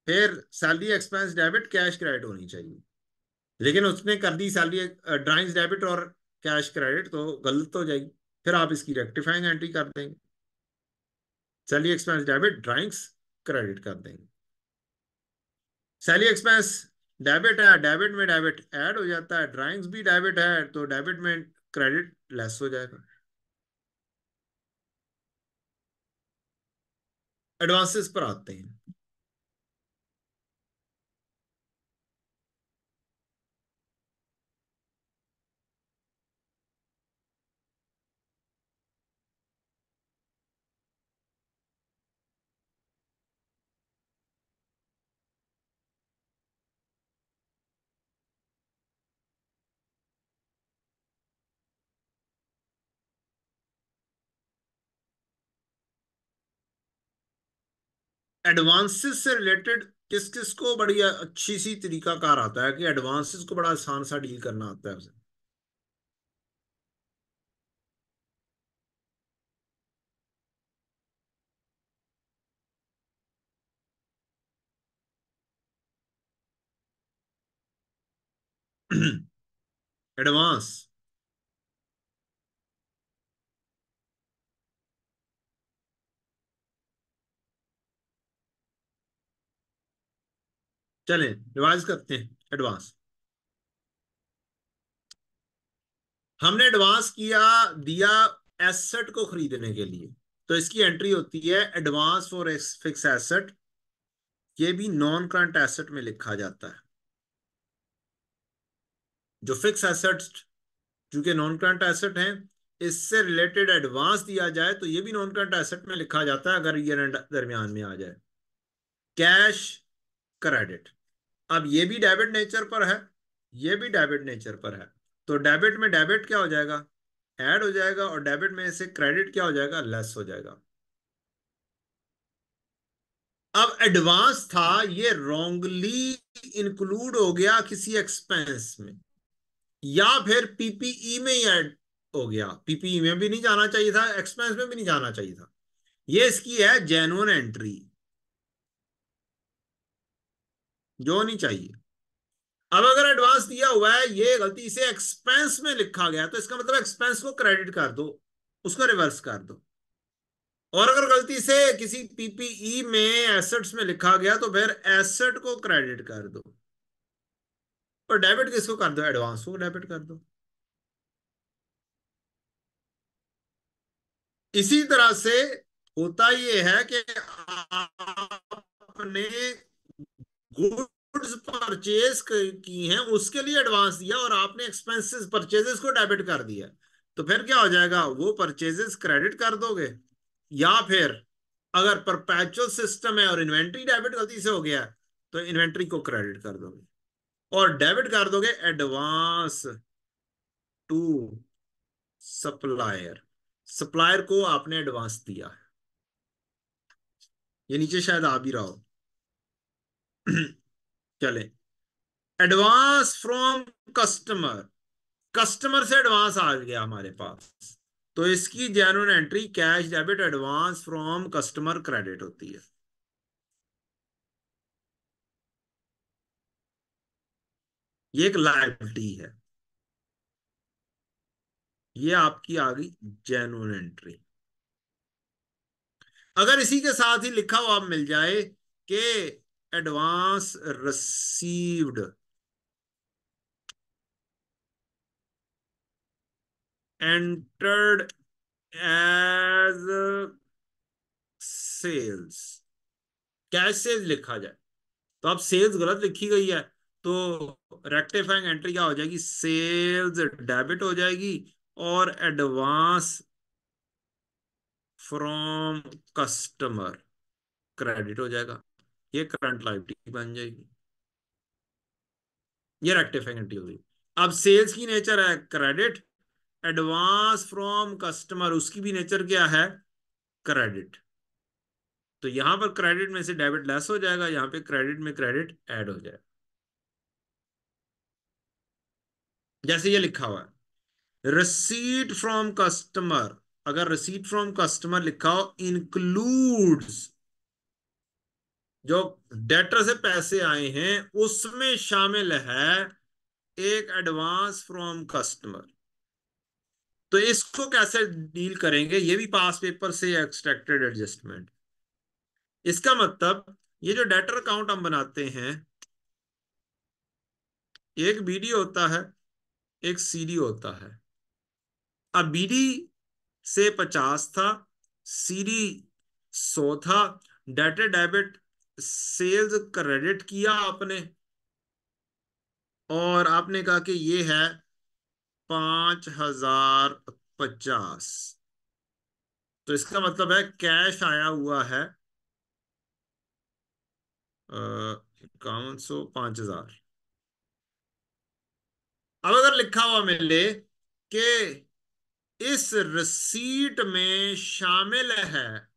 फिर salary expense debit cash credit होनी चाहिए लेकिन उसने कर दी सैलरी ड्राइंग्स डेबिट और कैश क्रेडिट तो गलत हो जाएगी फिर आप इसकी रेक्टिफाइंग एंट्री कर देंगे salary expense debit drawings credit कर देंगे सैलरी एक्सपेंस डेबिट है डेबिट में डेबिट ऐड हो जाता है ड्राइंग्स भी डेबिट है तो डेबिट में क्रेडिट लेस हो जाएगा एडवांसेस पर आते हैं एडवांसेस से रिलेटेड किस किस को बड़ी अच्छी सी तरीका कार आता है कि एडवांसेस को बड़ा आसान सा डील करना आता है उसे एडवांस चले रिवाइज करते हैं एडवांस हमने एडवांस किया दिया एसेट को खरीदने के लिए तो इसकी एंट्री होती है एडवांस फॉर फिक्स एसेट ये भी नॉन करंट एसेट में लिखा जाता है जो फिक्स एसेट्स चूंकि नॉन करंट एसेट हैं इससे रिलेटेड एडवांस दिया जाए तो ये भी नॉन करंट एसेट में लिखा जाता है अगर ये दरमियान में आ जाए कैश क्रेडिट अब ये भी डेबिट नेचर पर है ये भी डेबिट नेचर पर है तो डेबिट में डेबिट क्या हो जाएगा ऐड हो जाएगा और डेबिट में इसे क्रेडिट क्या हो जाएगा लेस हो जाएगा अब एडवांस था ये रॉन्गली इंक्लूड हो गया किसी एक्सपेंस में या फिर पीपीई e में ही ऐड हो गया पीपीई e में भी नहीं जाना चाहिए था एक्सपेंस में भी नहीं जाना चाहिए था ये इसकी है जेनुअन एंट्री जो नहीं चाहिए अब अगर एडवांस दिया हुआ है ये गलती इसे एक्सपेंस में लिखा गया तो इसका मतलब एक्सपेंस को क्रेडिट कर दो उसको रिवर्स कर दो और अगर गलती से किसी पीपीई e में एसेट्स में लिखा गया तो फिर एसेट को क्रेडिट कर दो और डेबिट किसको कर दो एडवांस को डेबिट कर दो इसी तरह से होता यह है कि आपने गुड्स परचेज की हैं उसके लिए एडवांस दिया और आपने एक्सपेंसेस परचेजेस को डेबिट कर दिया तो फिर क्या हो जाएगा वो परचेजेस क्रेडिट कर दोगे या फिर अगर परपैचुअल सिस्टम है और इन्वेंट्री डेबिट गलती से हो गया तो इन्वेंट्री को क्रेडिट कर दोगे और डेबिट कर दोगे एडवांस टू सप्लायर सप्लायर को आपने एडवांस दिया है ये नीचे शायद आ भी रहा हो चले एडवांस फ्रॉम कस्टमर कस्टमर से एडवांस आ गया हमारे पास तो इसकी genuine entry cash debit advance from customer credit होती है ये एक लाइबिलिटी है ये आपकी आ गई जेनुअन एंट्री अगर इसी के साथ ही लिखा हुआ आप मिल जाए कि advance received entered as sales cash sales लिखा जाए तो अब सेल्स गलत लिखी गई है तो रेक्टिफाइंग एंट्री क्या हो जाएगी सेल्स डेबिट हो जाएगी और एडवांस फ्रॉम कस्टमर क्रेडिट हो जाएगा ये करंट लाइबिलिटी बन जाएगी ये रेक्टिफाइंग एंटिटी अब सेल्स की नेचर है क्रेडिट एडवांस फ्रॉम कस्टमर उसकी भी नेचर क्या है क्रेडिट तो यहां पर क्रेडिट में से डेबिट लेस हो जाएगा यहां पे क्रेडिट में क्रेडिट ऐड हो जाएगा जैसे ये लिखा हुआ है रिसीट फ्रॉम कस्टमर अगर रिसीट फ्रॉम कस्टमर लिखा हो इंक्लूड्स जो डेटर से पैसे आए हैं उसमें शामिल है एक एडवांस फ्रॉम कस्टमर तो इसको कैसे डील करेंगे ये भी पास पेपर से एक्सट्रैक्टेड एडजस्टमेंट इसका मतलब ये जो डेटर अकाउंट हम बनाते हैं एक बीडी होता है एक सीडी होता है अब बीडी से पचास था सीडी सौ था डेटर डेबिट सेल्स क्रेडिट किया आपने और आपने कहा कि ये है पांच हजार पचास तो इसका मतलब है कैश आया हुआ है इक्यावन सौ पांच हजार अब अगर लिखा हुआ मिले कि इस रसीट में शामिल है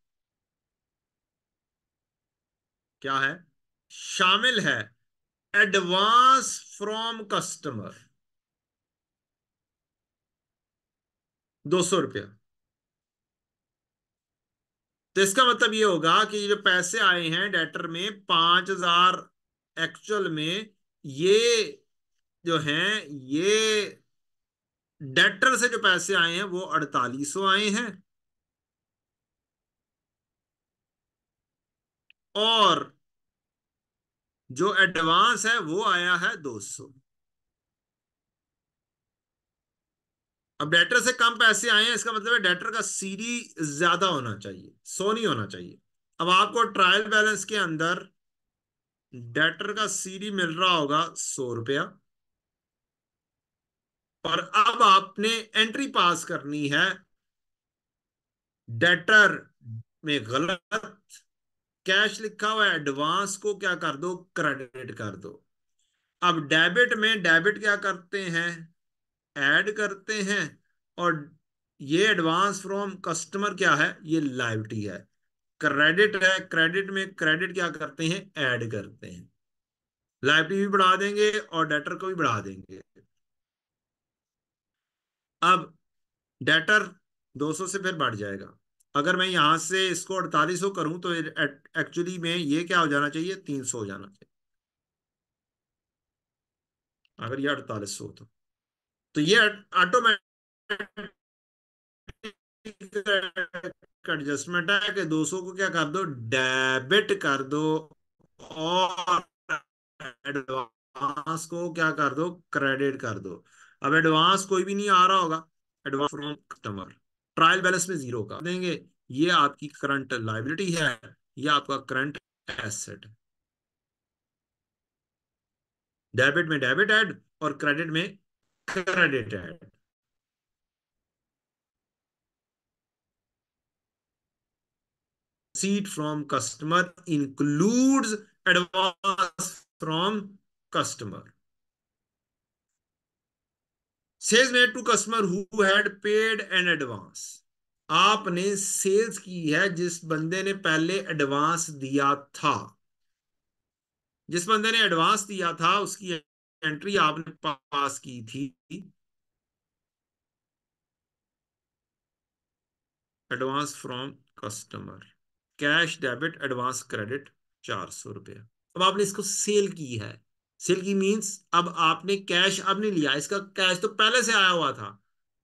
क्या है शामिल है एडवांस फ्रॉम कस्टमर दो सौ रुपया तो इसका मतलब ये होगा कि जो पैसे आए हैं डेटर में पांच हजार एक्चुअल में ये जो हैं ये डेटर से जो पैसे आए हैं वो अड़तालीस सौ आए हैं और जो एडवांस है वो आया है 200 अब डेटर से कम पैसे आए हैं इसका मतलब है डेटर का सीरी ज्यादा होना चाहिए सो नहीं होना चाहिए अब आपको ट्रायल बैलेंस के अंदर डेटर का सीरी मिल रहा होगा सौ रुपया और अब आपने एंट्री पास करनी है डेटर में गलत कैश लिखा हुआ एडवांस को क्या कर दो क्रेडिट कर दो अब डेबिट में डेबिट क्या करते हैं ऐड करते हैं और ये एडवांस फ्रॉम कस्टमर क्या है ये लाइवटी है क्रेडिट है क्रेडिट में क्रेडिट क्या करते हैं ऐड करते हैं लाइवटी भी बढ़ा देंगे और डेटर को भी बढ़ा देंगे अब डेटर 200 से फिर बढ़ जाएगा अगर मैं यहां से इसको अड़तालीस सौ करूं तो एक्चुअली में ये क्या हो जाना चाहिए तीन सौ हो जाना चाहिए अगर ये अड़तालीस सौ तो तो ये ऑटोमेटिक एडजस्टमेंट है कि 200 को क्या कर दो डेबिट कर दो और एडवांस को क्या कर दो क्रेडिट कर दो अब एडवांस कोई भी नहीं आ रहा होगा advance from customer trial balance में जीरो का देंगे ये आपकी करंट लाइबिलिटी है ये आपका करंट एसेट डेबिट में डेबिट एड और क्रेडिट में credit add receipt from customer includes advance from customer sales made to customer who had paid an advance आपने सेल्स की है जिस बंदे ने पहले एडवांस दिया था जिस बंदे ने एडवांस दिया था उसकी एंट्री आपने पास की थी advance from customer cash debit advance credit चार सौ रुपया अब आपने इसको सेल की है सिल्की मीन्स अब आपने कैश अब नहीं लिया इसका कैश तो पहले से आया हुआ था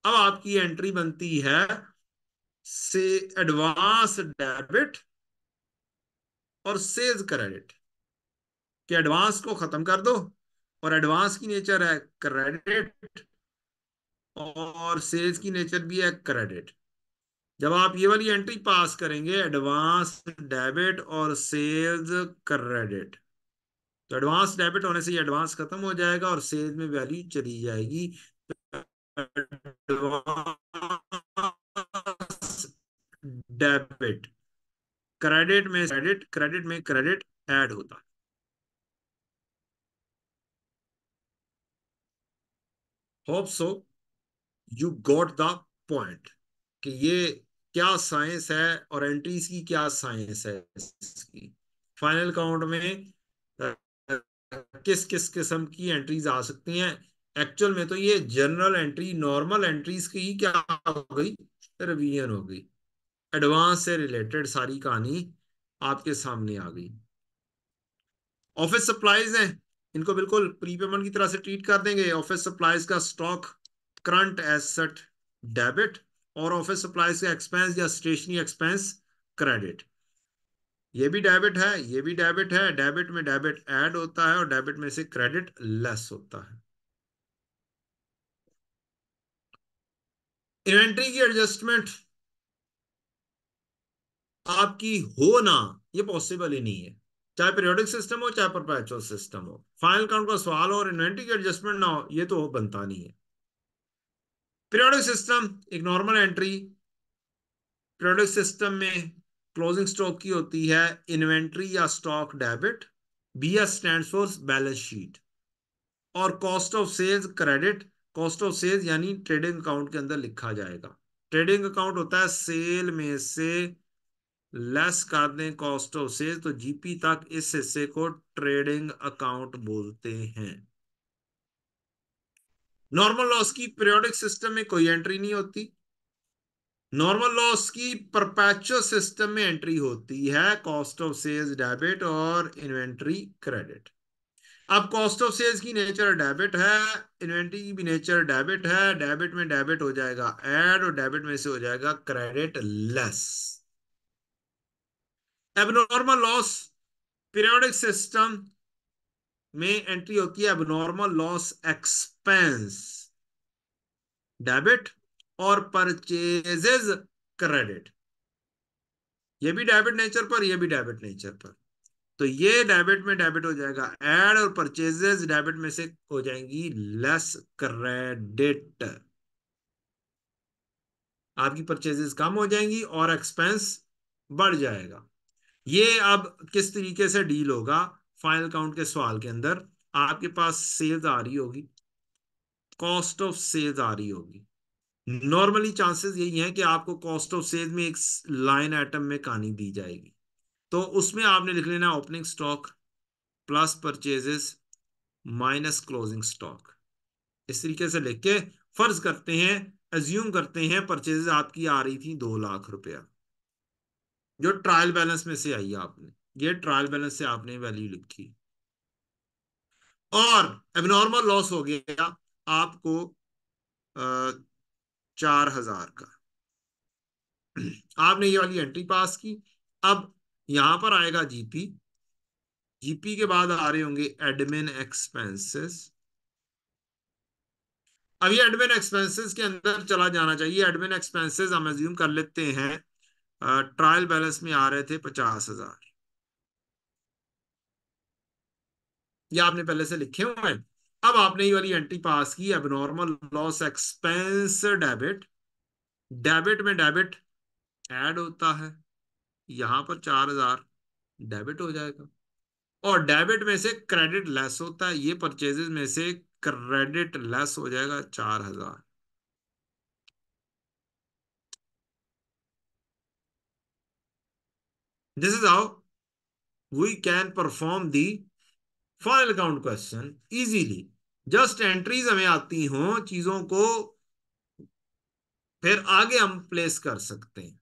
अब आपकी एंट्री बनती है से एडवांस डेबिट और सेज क्रेडिट कि एडवांस को खत्म कर दो और एडवांस की नेचर है क्रेडिट और सेल्स की नेचर भी है क्रेडिट जब आप ये वाली एंट्री पास करेंगे एडवांस डेबिट और सेल्स क्रेडिट तो एडवांस डेबिट होने से ये एडवांस खत्म हो जाएगा और सेल में वैल्यू चली जाएगी डेबिट क्रेडिट में क्रेडिट क्रेडिट में क्रेडिट ऐड होता है hope so you got the point कि ये क्या साइंस है और एंट्रीज की क्या साइंस है इसकी फाइनल काउंट में किस किस किस्म की एंट्रीज आ सकती हैं एक्चुअल में तो ये जनरल एंट्री नॉर्मल एंट्रीज की क्या हो गई रिवीजन हो गई एडवांस से रिलेटेड सारी कहानी आपके सामने आ गई ऑफिस सप्लाईज हैं इनको बिल्कुल प्री पेमेंट की तरह से ट्रीट कर देंगे ऑफिस सप्लाईज का स्टॉक करंट एसेट डेबिट और ऑफिस सप्लाईज का एक्सपेंस या स्टेशनरी एक्सपेंस क्रेडिट ये भी डेबिट है ये भी डेबिट है डेबिट में डेबिट ऐड होता है और डेबिट में से क्रेडिट लेस होता है इन्वेंट्री की एडजस्टमेंट आपकी हो ना ये पॉसिबल ही नहीं है चाहे पीरियोडिक सिस्टम हो चाहे परपैचुअल सिस्टम हो फाइनल काउंट का सवाल हो और इन्वेंट्री की एडजस्टमेंट ना हो ये तो बनता नहीं है पीरियोडिक सिस्टम एक नॉर्मल एंट्री पीरियोडिक सिस्टम में क्लोजिंग स्टॉक की होती है इन्वेंट्री या stock debit B S stand for balance sheet और cost of sales credit cost of sales यानी ट्रेडिंग अकाउंट के अंदर लिखा जाएगा ट्रेडिंग अकाउंट होता है सेल में से लेस कर दें कॉस्ट ऑफ सेल तो जीपी तक इस हिस्से को ट्रेडिंग अकाउंट बोलते हैं नॉर्मल लॉस की पीरियोडिक सिस्टम में कोई एंट्री नहीं होती नॉर्मल लॉस की परपैचुअल सिस्टम में एंट्री होती है कॉस्ट ऑफ सेल्स डेबिट और इन्वेंट्री क्रेडिट अब कॉस्ट ऑफ सेल्स की नेचर डेबिट है इन्वेंट्री की भी नेचर डेबिट है डेबिट में डेबिट हो जाएगा एड और डेबिट में से हो जाएगा credit less abnormal loss periodic system में एंट्री होती है एबनॉर्मल लॉस एक्सपेंस डेबिट और परचेजेज क्रेडिट ये भी डेबिट नेचर पर ये भी डेबिट नेचर पर तो ये डेबिट में डेबिट हो जाएगा एड और परचेजेस डेबिट में से हो जाएंगी लेस क्रेडिट आपकी परचेजेस कम हो जाएंगी और एक्सपेंस बढ़ जाएगा ये अब किस तरीके से डील होगा फाइनल काउंट के सवाल के अंदर आपके पास सेल्स आ रही होगी कॉस्ट ऑफ सेल्स आ रही होगी नॉर्मली चांसेस यही हैं कि आपको कॉस्ट ऑफ सेल में एक लाइन आइटम में कहानी दी जाएगी तो उसमें आपने लिख लेना opening stock plus purchases minus closing stock इस तरीके से लिख के फर्ज करते हैं एज्यूम करते हैं परचेजेस आपकी आ रही थी दो लाख रुपया जो ट्रायल बैलेंस में से आई आपने ये ट्रायल बैलेंस से आपने वैल्यू लिखी और एबनॉर्मल लॉस हो गया आपको चार हजार का आपने ये वाली एंट्री पास की अब यहां पर आएगा जीपी जीपी के बाद आ रहे होंगे एडमिन एक्सपेंसेस अब ये एडमिन एक्सपेंसेस के अंदर चला जाना चाहिए एडमिन एक्सपेंसेस हम एज्यूम कर लेते हैं ट्रायल बैलेंस में आ रहे थे पचास हजार ये आपने पहले से लिखे हुए हैं अब आपने ये वाली एंट्री पास की अब normal loss expense debit debit में डेबिट ऐड होता है यहां पर चार हजार डेबिट हो जाएगा और डेबिट में से क्रेडिट लेस होता है ये परचेजेस में से क्रेडिट लेस हो जाएगा चार हजार this is how we can perform the final account question easily just entries हमें आती हो चीजों को फिर आगे हम प्लेस कर सकते हैं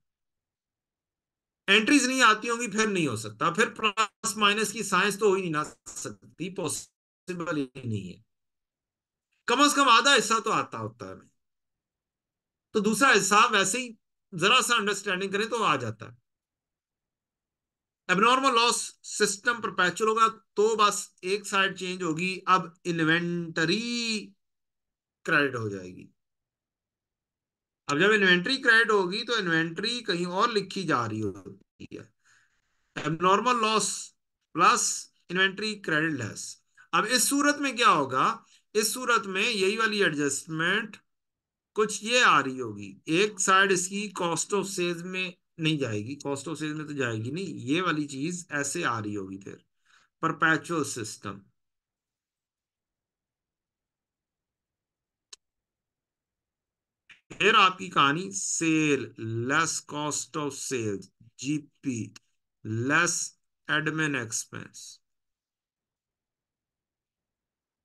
एंट्रीज नहीं आती होंगी फिर नहीं हो सकता फिर प्लस माइनस की साइंस तो हो ही नहीं ना सकती पॉसिबल ही नहीं है कम से कम आधा हिस्सा तो आता होता है तो दूसरा हिस्सा वैसे ही जरा सा अंडरस्टैंडिंग करें तो आ जाता है एबनॉर्मल लॉस सिस्टम परपैचुअल होगा तो बस एक साइड चेंज होगी अब इन्वेंटरी क्रेडिट हो जाएगी अब जब इन्वेंटरी क्रेडिट होगी तो इन्वेंटरी कहीं और लिखी जा रही होती है abnormal loss plus inventory credit less अब इस सूरत में क्या होगा इस सूरत में यही वाली एडजस्टमेंट कुछ ये आ रही होगी एक साइड इसकी कॉस्ट ऑफ सेल्स में नहीं जाएगी कॉस्ट ऑफ सेल में तो जाएगी नहीं ये वाली चीज ऐसे आ रही होगी फिर परपैचुअल सिस्टम फिर आपकी कहानी sale less cost of sale GP less admin expense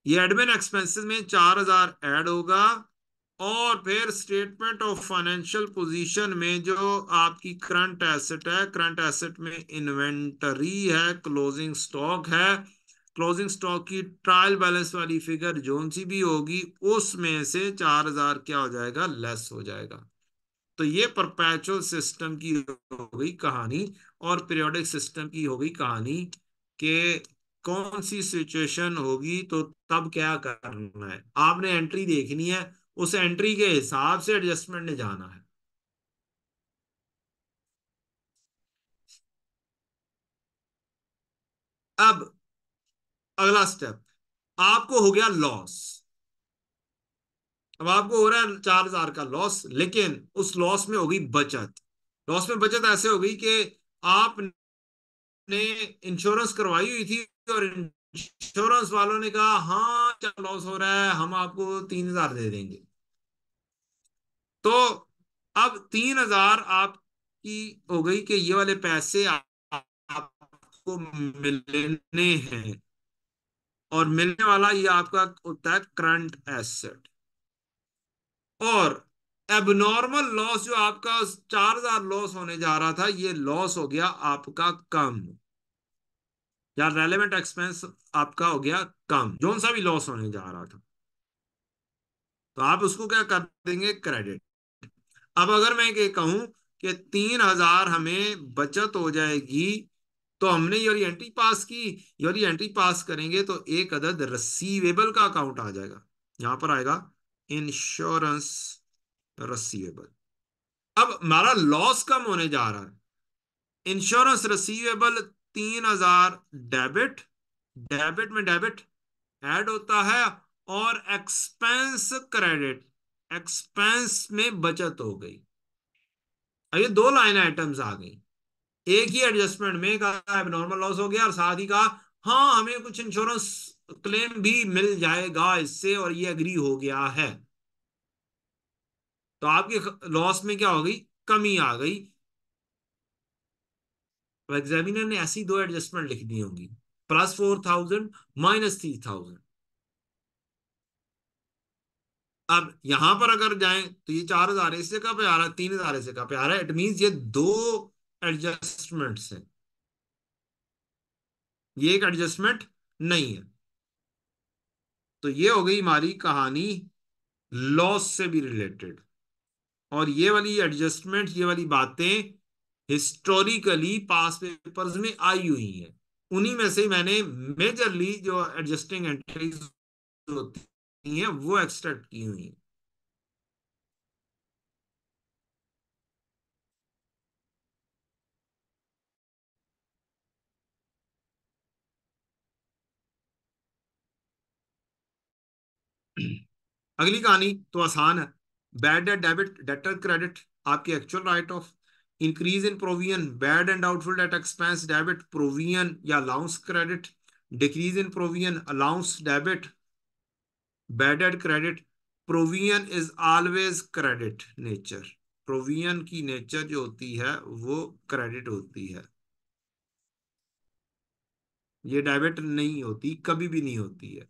ये एडमिन एक्सपेंसेस में चार हजार एड होगा और फिर स्टेटमेंट ऑफ फाइनेंशियल पोजीशन में जो आपकी करंट एसेट है करंट एसेट में इन्वेंटरी है क्लोजिंग स्टॉक है क्लोजिंग स्टॉक की ट्रायल बैलेंस वाली फिगर जो सी भी होगी उसमें से चार हजार क्या हो जाएगा लेस हो जाएगा तो ये परपैचुअल सिस्टम की हो गई कहानी और पीरियोडिक सिस्टम की हो गई कहानी के कौन सी सिचुएशन होगी तो तब क्या करना है आपने एंट्री देखनी है उस एंट्री के हिसाब से एडजस्टमेंट ने जाना है अब अगला स्टेप आपको हो गया लॉस अब आपको हो रहा है चार हजार का लॉस लेकिन उस लॉस में होगी बचत लॉस में बचत ऐसे होगी कि आपने इंश्योरेंस करवाई हुई थी और इंश्योरेंस वालों ने कहा हाँ क्या लॉस हो रहा है हम आपको तीन हजार दे देंगे तो अब तीन हजार आपकी हो गई कि ये वाले पैसे आपको मिलने हैं और मिलने वाला ये आपका होता है करंट एसेट और एबनॉर्मल लॉस जो आपका चार हजार लॉस होने जा रहा था ये लॉस हो गया आपका कम या रेलिवेंट एक्सपेंस आपका हो गया कम जोन सा भी लॉस होने जा रहा था तो आप उसको क्या कर देंगे क्रेडिट अब अगर मैं ये कहूं कि तीन हजार हमें बचत हो जाएगी तो हमने योरी एंट्री पास की योरी एंट्री पास करेंगे तो एक अदद रसीवेबल का अकाउंट आ जाएगा यहां पर आएगा इंश्योरेंस रसीवेबल अब हमारा लॉस कम होने जा रहा है इंश्योरेंस रसीवेबल तीन हजार डेबिट डेबिट में डेबिट ऐड होता है और एक्सपेंस क्रेडिट एक्सपेंस में बचत हो गई अब ये दो लाइन आइटम्स आ गई एक ही एडजस्टमेंट में कहा नॉर्मल लॉस हो गया और साथ ही कहा हाँ हमें कुछ इंश्योरेंस क्लेम भी मिल जाएगा इससे और ये एग्री हो गया है तो आपके लॉस में क्या हो गई कमी आ गई तो एग्जामिनर ने ऐसी दो एडजस्टमेंट लिख दी होंगी plus four thousand minus three thousand अब यहां पर अगर जाए तो ये चार हजार इससे जगह पे आ रहा है तीन हजार इससे जगह पे आ रहा है इट मीन ये दो एडजस्टमेंट्स हैं ये एक एडजस्टमेंट नहीं है तो ये हो गई हमारी कहानी लॉस से भी रिलेटेड और ये वाली एडजस्टमेंट ये वाली बातें हिस्टोरिकली पास पेपर्स में आई हुई है उन्हीं में से मैंने मेजरली जो एडजस्टिंग एंट्रीज होती हैं वो एक्सट्रैक्ट की हुई है अगली कहानी तो आसान है बैड डेबिट डेटर क्रेडिट आपकी actual write off increase in provision, bad and doubtful debt expense debit, provision या allowance credit, decrease in provision, allowance debit, bad debt credit, provision is always credit nature. Provision की नेचर जो होती है वो क्रेडिट होती है ये डेबिट नहीं होती कभी भी नहीं होती है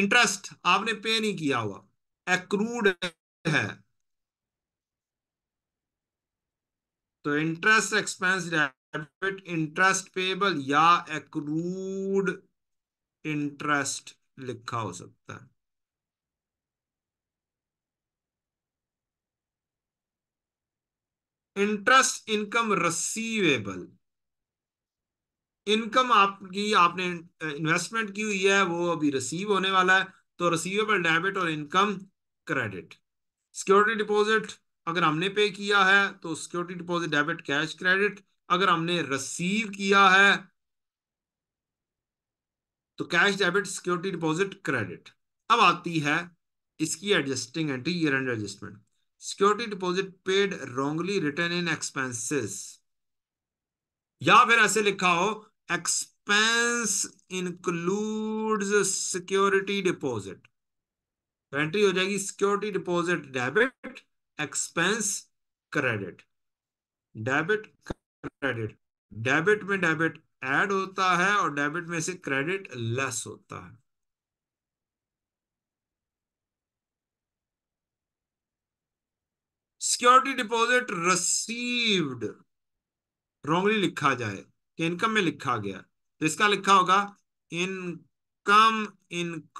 इंटरेस्ट आपने पे नहीं किया हुआ एक्रूड है तो interest expense debit interest payable या एक्रूड इंटरेस्ट लिखा हो सकता है इंटरेस्ट इनकम रसीवेबल इनकम आपकी आपने इन्वेस्टमेंट की हुई है वो अभी रिसीव होने वाला है तो रिसीवेबल डेबिट और इनकम क्रेडिट सिक्योरिटी डिपॉजिट अगर हमने पे किया है तो security deposit debit cash credit अगर हमने रिसीव किया है तो cash debit security deposit credit अब आती है इसकी adjusting entry year end adjustment security deposit paid wrongly written in expenses या फिर ऐसे लिखा हो expense includes security deposit entry हो जाएगी security deposit debit expense credit debit credit debit में डेबिट ऐड होता है और डेबिट में से क्रेडिट लेस होता है सिक्योरिटी डिपॉजिट रिसीव्ड रॉन्गली लिखा जाए कि इनकम में लिखा गया तो इसका लिखा होगा income includes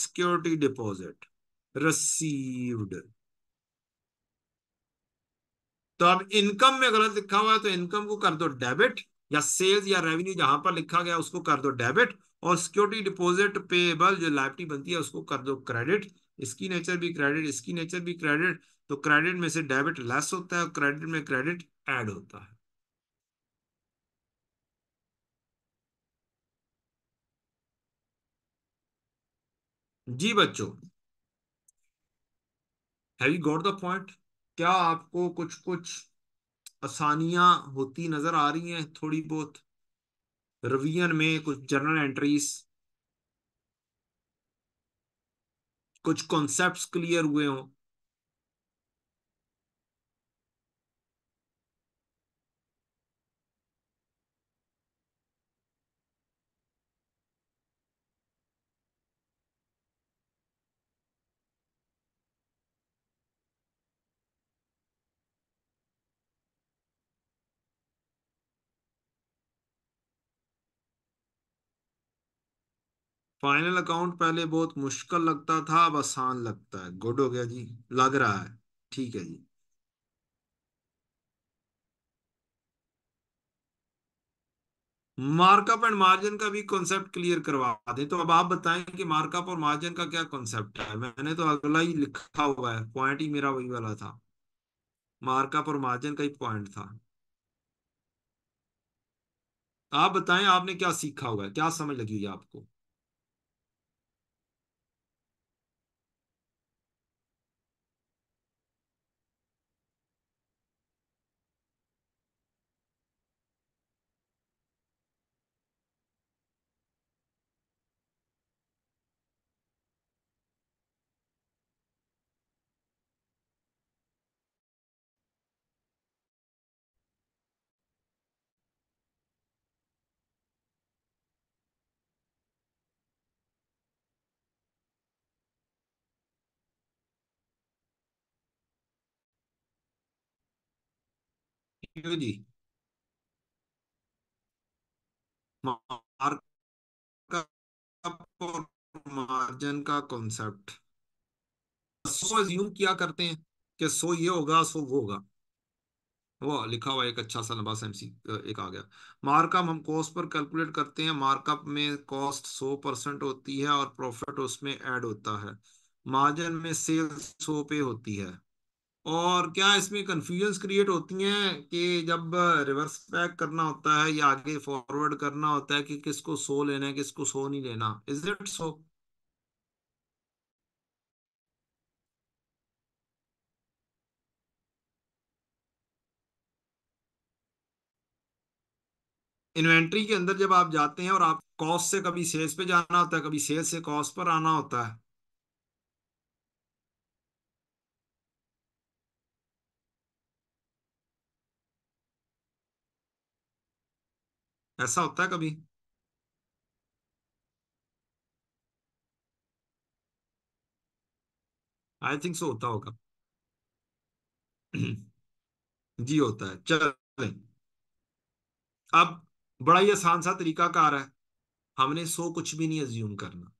security deposit received तो अब इनकम में गलत लिखा हुआ है तो इनकम को कर दो डेबिट या सेल्स या रेवेन्यू जहां पर लिखा गया उसको कर दो डेबिट और सिक्योरिटी डिपॉजिट पेएबल जो लाइबिलिटी बनती है उसको कर दो क्रेडिट इसकी नेचर भी क्रेडिट इसकी नेचर भी क्रेडिट तो क्रेडिट में से डेबिट लेस होता है और क्रेडिट में क्रेडिट ऐड होता है जी बच्चों have you got the point क्या आपको कुछ कुछ आसानियां होती नजर आ रही हैं थोड़ी बहुत रिवीजन में कुछ जर्नल एंट्रीज कुछ कॉन्सेप्ट्स क्लियर हुए हों फाइनल अकाउंट पहले बहुत मुश्किल लगता था अब आसान लगता है गुड हो गया जी लग रहा है ठीक है जी मार्कअप एंड मार्जिन का भी कॉन्सेप्ट क्लियर करवा दें तो अब आप बताएं कि मार्कअप और मार्जिन का क्या कॉन्सेप्ट है मैंने तो अगला ही लिखा हुआ है पॉइंट ही मेरा वही वाला था मार्कअप और मार्जिन का ही पॉइंट था आप बताएं आपने क्या सीखा हुआ है क्या समझ लगी हुई आपको जी मार्जिन का कॉन्सेप्ट सो अज्यूम किया करते हैं कि सो ये होगा सो वो होगा वो लिखा हुआ एक अच्छा सा लंबा एमसी एक आ गया मार्कअप हम कॉस्ट पर कैलकुलेट करते हैं मार्कअप में कॉस्ट सो परसेंट होती है और प्रॉफिट उसमें ऐड होता है मार्जिन में सेल सौ पे होती है और क्या इसमें कंफ्यूजन क्रिएट होती हैं कि जब रिवर्स बैक करना होता है या आगे फॉरवर्ड करना होता है कि किसको सो लेना है किसको सो नहीं लेना इज इट सो इन्वेंट्री के अंदर जब आप जाते हैं और आप कॉस्ट से कभी सेल्स पे जाना होता है कभी सेल्स से कॉस्ट पर आना होता है ऐसा होता है कभी आई थिंक सो होता होगा जी होता है चल अब बड़ा ही आसान सा तरीका कार है हमने सो कुछ भी नहीं एज्यूम करना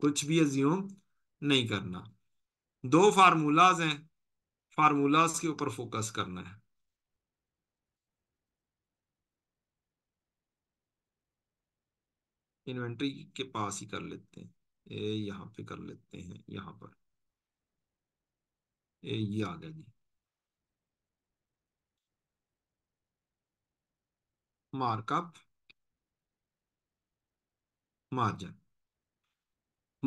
कुछ भी एज्यूम नहीं करना दो फार्मूलाज हैं फार्मूलाज के ऊपर फोकस करना है इन्वेंट्री के पास ही कर लेते हैं ए यहाँ पे कर लेते हैं यहाँ पर ए ये आ गया जी मार्कअप मार्जिन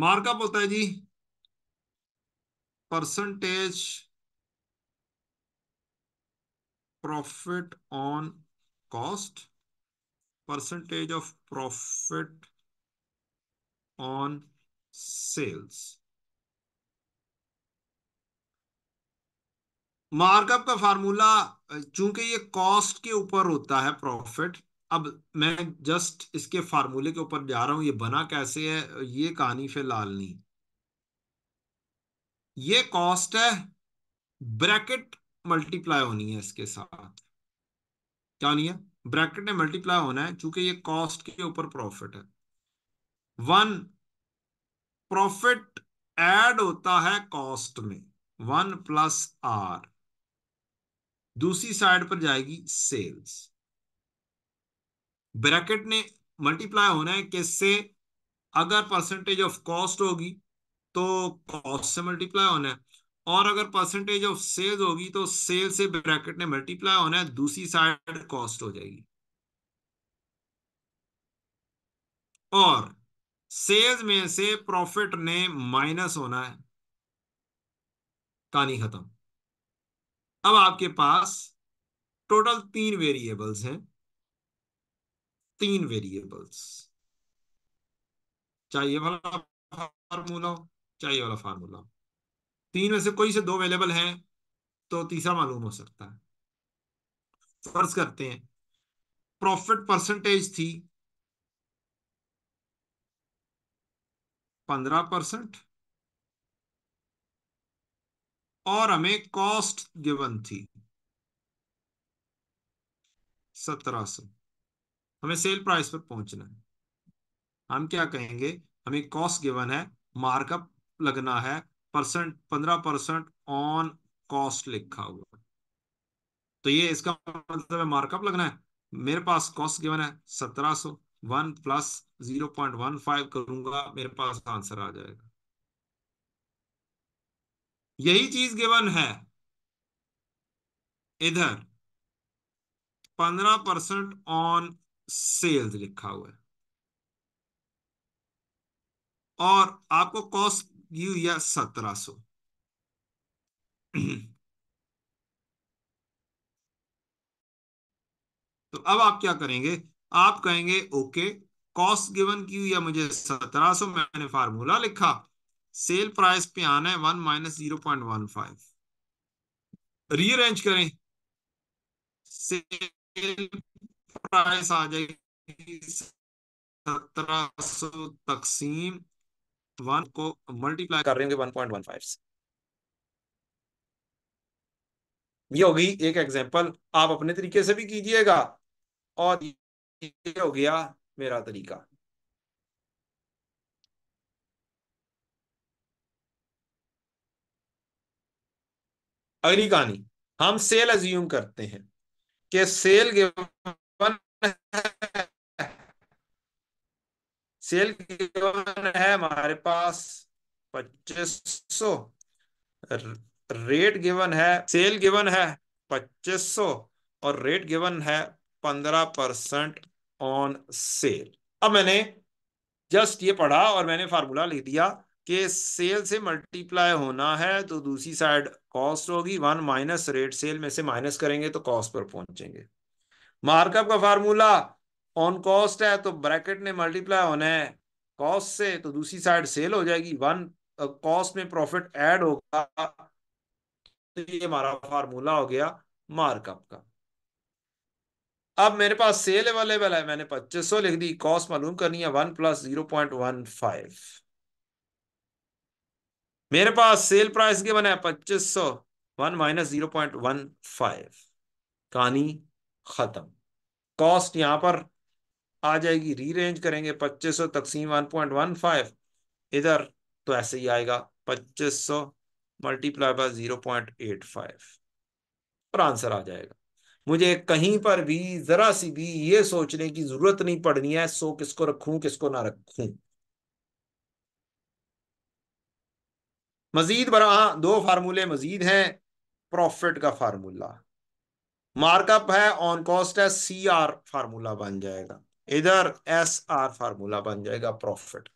मार्कअप होता है जी percentage profit on cost percentage of profit on sales. Markup का फार्मूला चूंकि ये कॉस्ट के ऊपर होता है प्रॉफिट अब मैं जस्ट इसके फार्मूले के ऊपर जा रहा हूं ये बना कैसे है ये कहानी फिर लालनी ये कॉस्ट है ब्रैकेट मल्टीप्लाई होनी है इसके साथ क्या होनी है ब्रैकेट में मल्टीप्लाई होना है चूंकि ये कॉस्ट के ऊपर प्रॉफिट है वन प्रॉफिट ऐड होता है कॉस्ट में वन प्लस आर दूसरी साइड पर जाएगी सेल्स ब्रैकेट ने मल्टीप्लाई होना है किससे अगर परसेंटेज ऑफ कॉस्ट होगी तो कॉस्ट से मल्टीप्लाई होना है और अगर परसेंटेज ऑफ सेल्स होगी तो सेल से ब्रैकेट ने मल्टीप्लाई होना है दूसरी साइड कॉस्ट हो जाएगी और सेल्स में से प्रॉफिट ने माइनस होना है कहानी खत्म अब आपके पास टोटल तीन वेरिएबल्स हैं तीन वेरिएबल्स चाहिए वाला फार्मूला हो चाहिए वाला फार्मूला हो तीन में से कोई से दो अवेलेबल हैं तो तीसरा मालूम हो सकता है फर्ज करते हैं प्रॉफिट परसेंटेज थी पंद्रह परसेंट और हमें कॉस्ट गिवन थी सत्रह सौ हमें सेल प्राइस पर पहुंचना है हम क्या कहेंगे हमें कॉस्ट गिवन है मार्कअप लगना है परसेंट पंद्रह परसेंट ऑन कॉस्ट लिखा हुआ तो ये इसका मतलब है मार्कअप लगना है मेरे पास कॉस्ट गिवन है सत्रह सो one plus zero point one five करूंगा मेरे पास आंसर आ जाएगा यही चीज गिवन है इधर पंद्रह परसेंट ऑन सेल्स लिखा हुआ है और आपको कॉस्ट यू या सत्रह सो तो अब आप क्या करेंगे आप कहेंगे ओके कॉस्ट गिवन क्यू या मुझे 1700 मैंने फार्मूला लिखा सेल प्राइस पे आना है one minus zero point one five rearrange करें सेल प्राइस आ जाएगी सत्रह सो तकसीम वन को मल्टीप्लाई कर रहे होंगे वन पॉइंट वन फाइव ये होगी एक एग्जांपल आप अपने तरीके से भी कीजिएगा और ये हो गया मेरा तरीका अगली कहानी हम सेल अज्यूम करते हैं कि सेल गिवन सेल गिवन है हमारे पास पच्चीस सौ रेट गिवन है सेल गिवन है पच्चीस सौ और रेट गिवन है पंद्रह परसेंट ऑन सेल अब मैंने जस्ट ये पढ़ा और मैंने फार्मूला लिख दिया कि सेल से मल्टीप्लाई होना है तो दूसरी साइड कॉस्ट होगी वन माइनस रेट सेल में से माइनस करेंगे तो कॉस्ट पर पहुंचेंगे मार्कअप का फार्मूला ऑन कॉस्ट है तो ब्रैकेट ने मल्टीप्लाई होना है कॉस्ट से तो दूसरी साइड सेल हो जाएगी वन कॉस्ट uh, में प्रॉफिट ऐड होगा तो ये हमारा फार्मूला हो गया मार्कअप का अब मेरे पास सेल अवेलेबल है मैंने 2500 लिख दी कॉस्ट मालूम करनी है one plus zero point one five मेरे पास सेल प्राइस के बना है पच्चीस सौ one minus zero point one five कहानी खत्म कॉस्ट यहां पर आ जाएगी रीरेंज करेंगे पच्चीस सौ तकसीम वन पॉइंट वन फाइव इधर तो ऐसे ही आएगा पच्चीस सौ multiply by zero point eight five और आंसर आ जाएगा मुझे कहीं पर भी जरा सी भी ये सोचने की जरूरत नहीं पड़नी है सो किसको रखूं किसको ना रखूं मजीद बरा दो फार्मूले मजीद हैं प्रॉफिट का फार्मूला मार्कअप है ऑन कॉस्ट है सी आर फार्मूला बन जाएगा इधर एस आर फार्मूला बन जाएगा प्रॉफिट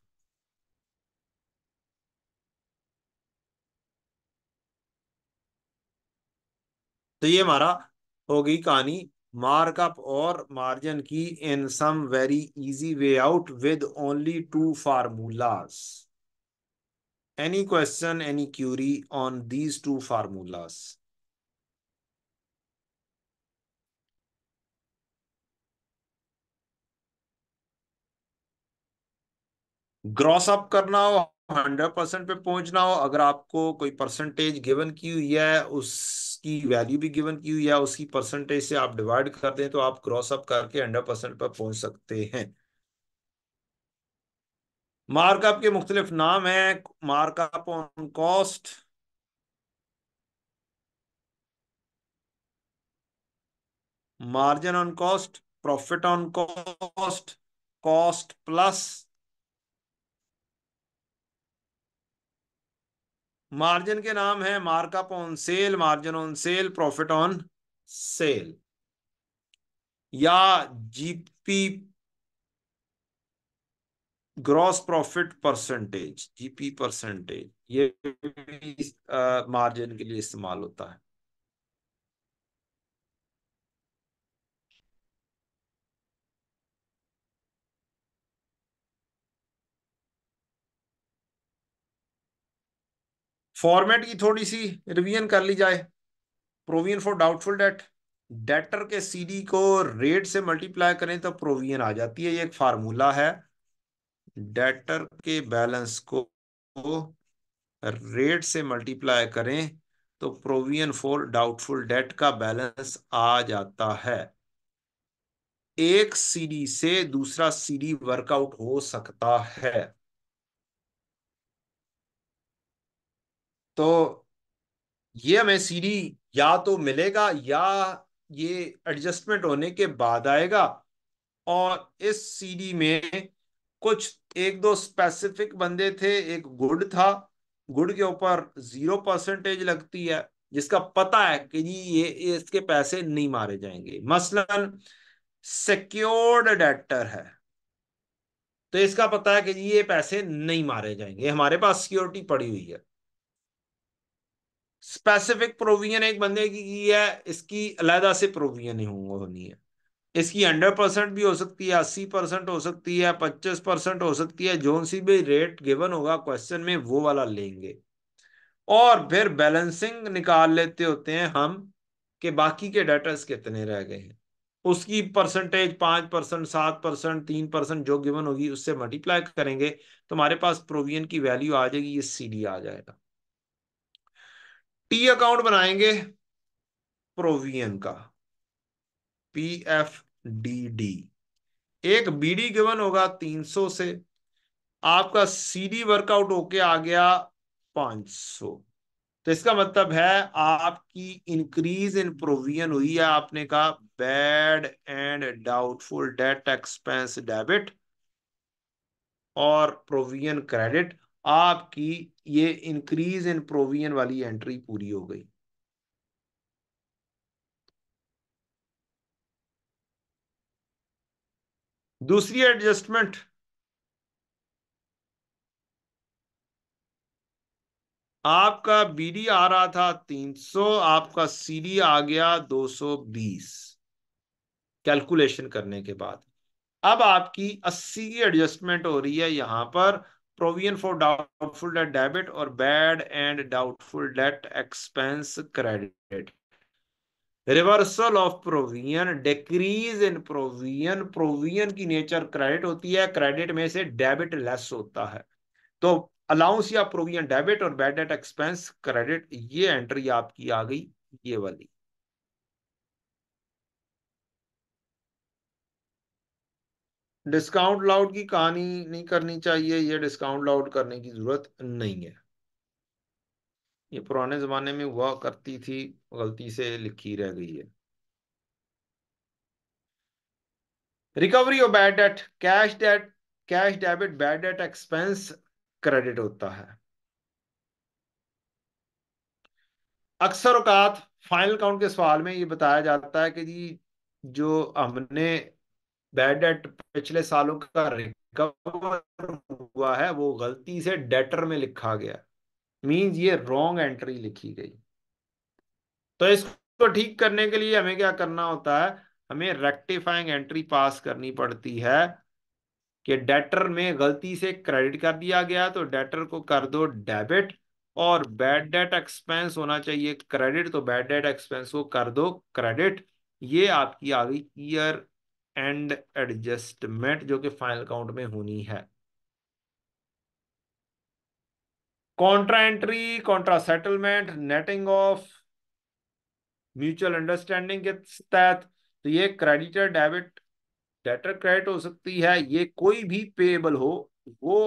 तो ये हमारा होगी कहानी मार्कअप और मार्जिन की in some very easy way out with only two formulas any question any query on these two formulas gross up करना हो हंड्रेड परसेंट पे पहुंचना हो अगर आपको कोई परसेंटेज गिवन की हुई है उस की वैल्यू भी गिवन की हुई है उसकी परसेंटेज से आप डिवाइड करते हैं तो आप क्रॉस अप करके हंड्रेड परसेंट पर पहुंच सकते हैं मार्कअप के मुख्तलिफ नाम है markup on cost margin on cost profit on cost cost plus margin के नाम है markup on sale margin on sale profit on sale या GP gross profit percentage GP percentage ये मार्जिन के लिए इस्तेमाल होता है फॉर्मेट की थोड़ी सी रिवीजन कर ली जाए provision for doubtful debt debtor के सीडी को रेट से मल्टीप्लाई करें तो प्रोविजन आ जाती है ये एक फार्मूला है डेटर के बैलेंस को रेट से मल्टीप्लाई करें तो प्रोविजन फॉर डाउटफुल डेट का बैलेंस आ जाता है एक सीडी से दूसरा सीडी वर्कआउट हो सकता है तो ये हमें सीडी या तो मिलेगा या ये एडजस्टमेंट होने के बाद आएगा और इस सीडी में कुछ एक दो स्पेसिफिक बंदे थे एक गुड था गुड के ऊपर जीरो परसेंटेज लगती है जिसका पता है कि जी ये इसके पैसे नहीं मारे जाएंगे मसलन सिक्योर्ड डेटर है तो इसका पता है कि जी ये पैसे नहीं मारे जाएंगे हमारे पास सिक्योरिटी पड़ी हुई है स्पेसिफिक प्रोविजन एक बंदे की की है इसकी अलहदा से प्रोविजन होनी है इसकी हंड्रेड परसेंट भी हो सकती है अस्सी परसेंट हो सकती है पच्चीस परसेंट हो सकती है जो सी भी रेट गिवन होगा क्वेश्चन में वो वाला लेंगे और फिर बैलेंसिंग निकाल लेते होते हैं हम कि बाकी के डाटा कितने रह गए हैं उसकी परसेंटेज पांच परसेंट सात परसेंट तीन परसेंट जो गिवन होगी उससे मल्टीप्लाई करेंगे तुम्हारे पास प्रोविजन की वैल्यू आ जाएगी ये सीडी आ जाएगा टी अकाउंट बनाएंगे प्रोवियन का पी एफ डी डी एक बीडी गिवन होगा 300 से आपका सीडी वर्कआउट होके आ गया 500 तो इसका मतलब है आपकी इंक्रीज इन प्रोविजन हुई है आपने कहा bad and doubtful debt expense debit और प्रोविजन क्रेडिट आपकी ये इंक्रीज इन प्रोविजन वाली एंट्री पूरी हो गई दूसरी एडजस्टमेंट आपका बीडी आ रहा था 300 आपका सीडी आ गया 220 कैलकुलेशन करने के बाद अब आपकी 80 की एडजस्टमेंट हो रही है यहां पर provision for doubtful debt debit or bad and doubtful debt expense credit. Reversal of provision decrease in provision provision की नेचर क्रेडिट होती है क्रेडिट में से डेबिट लेस होता है तो अलाउंस या प्रोविजन डेबिट और बैड डेट एक्सपेंस क्रेडिट ये एंट्री आपकी आ गई ये वाली डिस्काउंट लाउड की कहानी नहीं करनी चाहिए यह डिस्काउंट लाउड करने की जरूरत नहीं है ये पुराने जमाने में हुआ करती थी गलती से लिखी रह गई है रिकवरी और bad debt cash debt cash debit bad debt expense credit होता है अक्सर औकात फाइनल काउंट के सवाल में ये बताया जाता है कि जी जो हमने बैड डेट पिछले सालों का रिकवर हुआ है वो गलती से डेटर में लिखा गया मींस ये रॉन्ग एंट्री लिखी गई तो इसको ठीक करने के लिए हमें क्या करना होता है हमें रेक्टिफाइंग एंट्री पास करनी पड़ती है कि डेटर में गलती से क्रेडिट कर दिया गया तो डेटर को कर दो डेबिट और बैड डेट एक्सपेंस होना चाहिए क्रेडिट तो बैड डेट एक्सपेंस को कर दो क्रेडिट ये आपकी आ गई ईयर एंड एडजस्टमेंट जो कि फाइनल अकाउंट में होनी है contra entry contra settlement netting of mutual understanding के तहत तो ये क्रेडिटर डेबिट डेटर क्रेडिट हो सकती है ये कोई भी पेएबल हो वो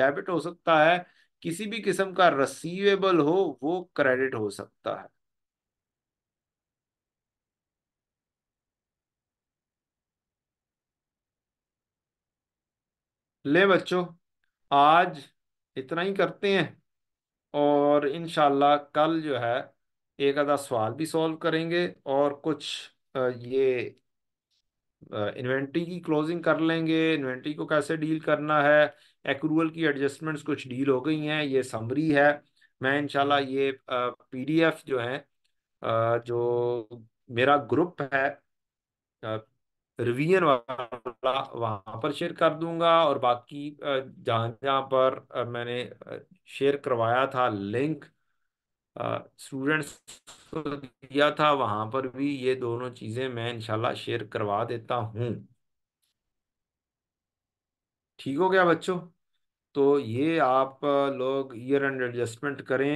डेबिट हो सकता है किसी भी किस्म का रसीवेबल हो वो क्रेडिट हो सकता है ले बच्चों आज इतना ही करते हैं और इन कल जो है एक आधा सवाल भी सॉल्व करेंगे और कुछ ये इन्वेंट्री की क्लोजिंग कर लेंगे इन्वेंट्री को कैसे डील करना है एक्रूवल की एडजस्टमेंट्स कुछ डील हो गई हैं ये समरी है मैं इनशाला हम्म। ये पीडीएफ जो है जो मेरा ग्रुप है रिवीजन वाला वहां पर शेयर कर दूंगा और बाकी जहां जहां पर मैंने शेयर करवाया था लिंक स्टूडेंट्स को दिया था वहां पर भी ये दोनों चीज़ें मैं इंशाल्लाह शेयर करवा देता हूँ ठीक हो गया बच्चों तो ये आप लोग ईयर एंड एडजस्टमेंट करें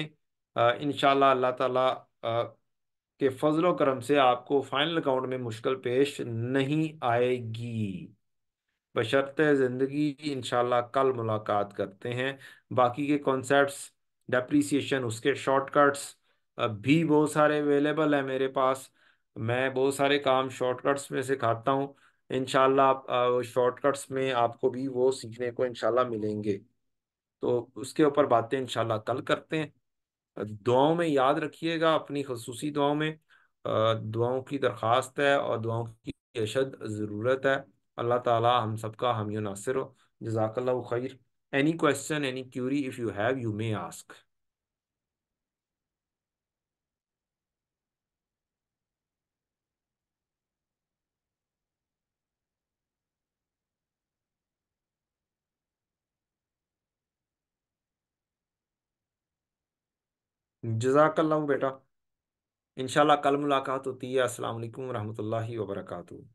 इनशाला अल्लाह ताला के फजलो करम से आपको फाइनल अकाउंट में मुश्किल पेश नहीं आएगी बशर्त ज़िंदगी इनशाला कल मुलाकात करते हैं बाकी के कॉन्सेप्ट डेप्रीसीशन उसके शॉर्टकट्स भी बहुत सारे अवेलेबल है मेरे पास मैं बहुत सारे काम शॉर्टकट्स में सिखाता हूँ इन शॉर्टकट्स में आपको भी वो सीखने को इनशाला मिलेंगे तो उसके ऊपर बातें इनशाला कल करते हैं दुआओं में याद रखिएगा अपनी खसूसी दुआओं में दुआओं की दरख्वास्त है और दुआओं की अशद ज़रूरत है अल्लाह ताला हम सबका हम नासिर हो जजाकल्ला खैर any question any query if you have you may ask जजाकल्ला बेटा इंशाल्लाह कल मुलाकात होती है अस्सलाम वालेकुम रहमतुल्लाहि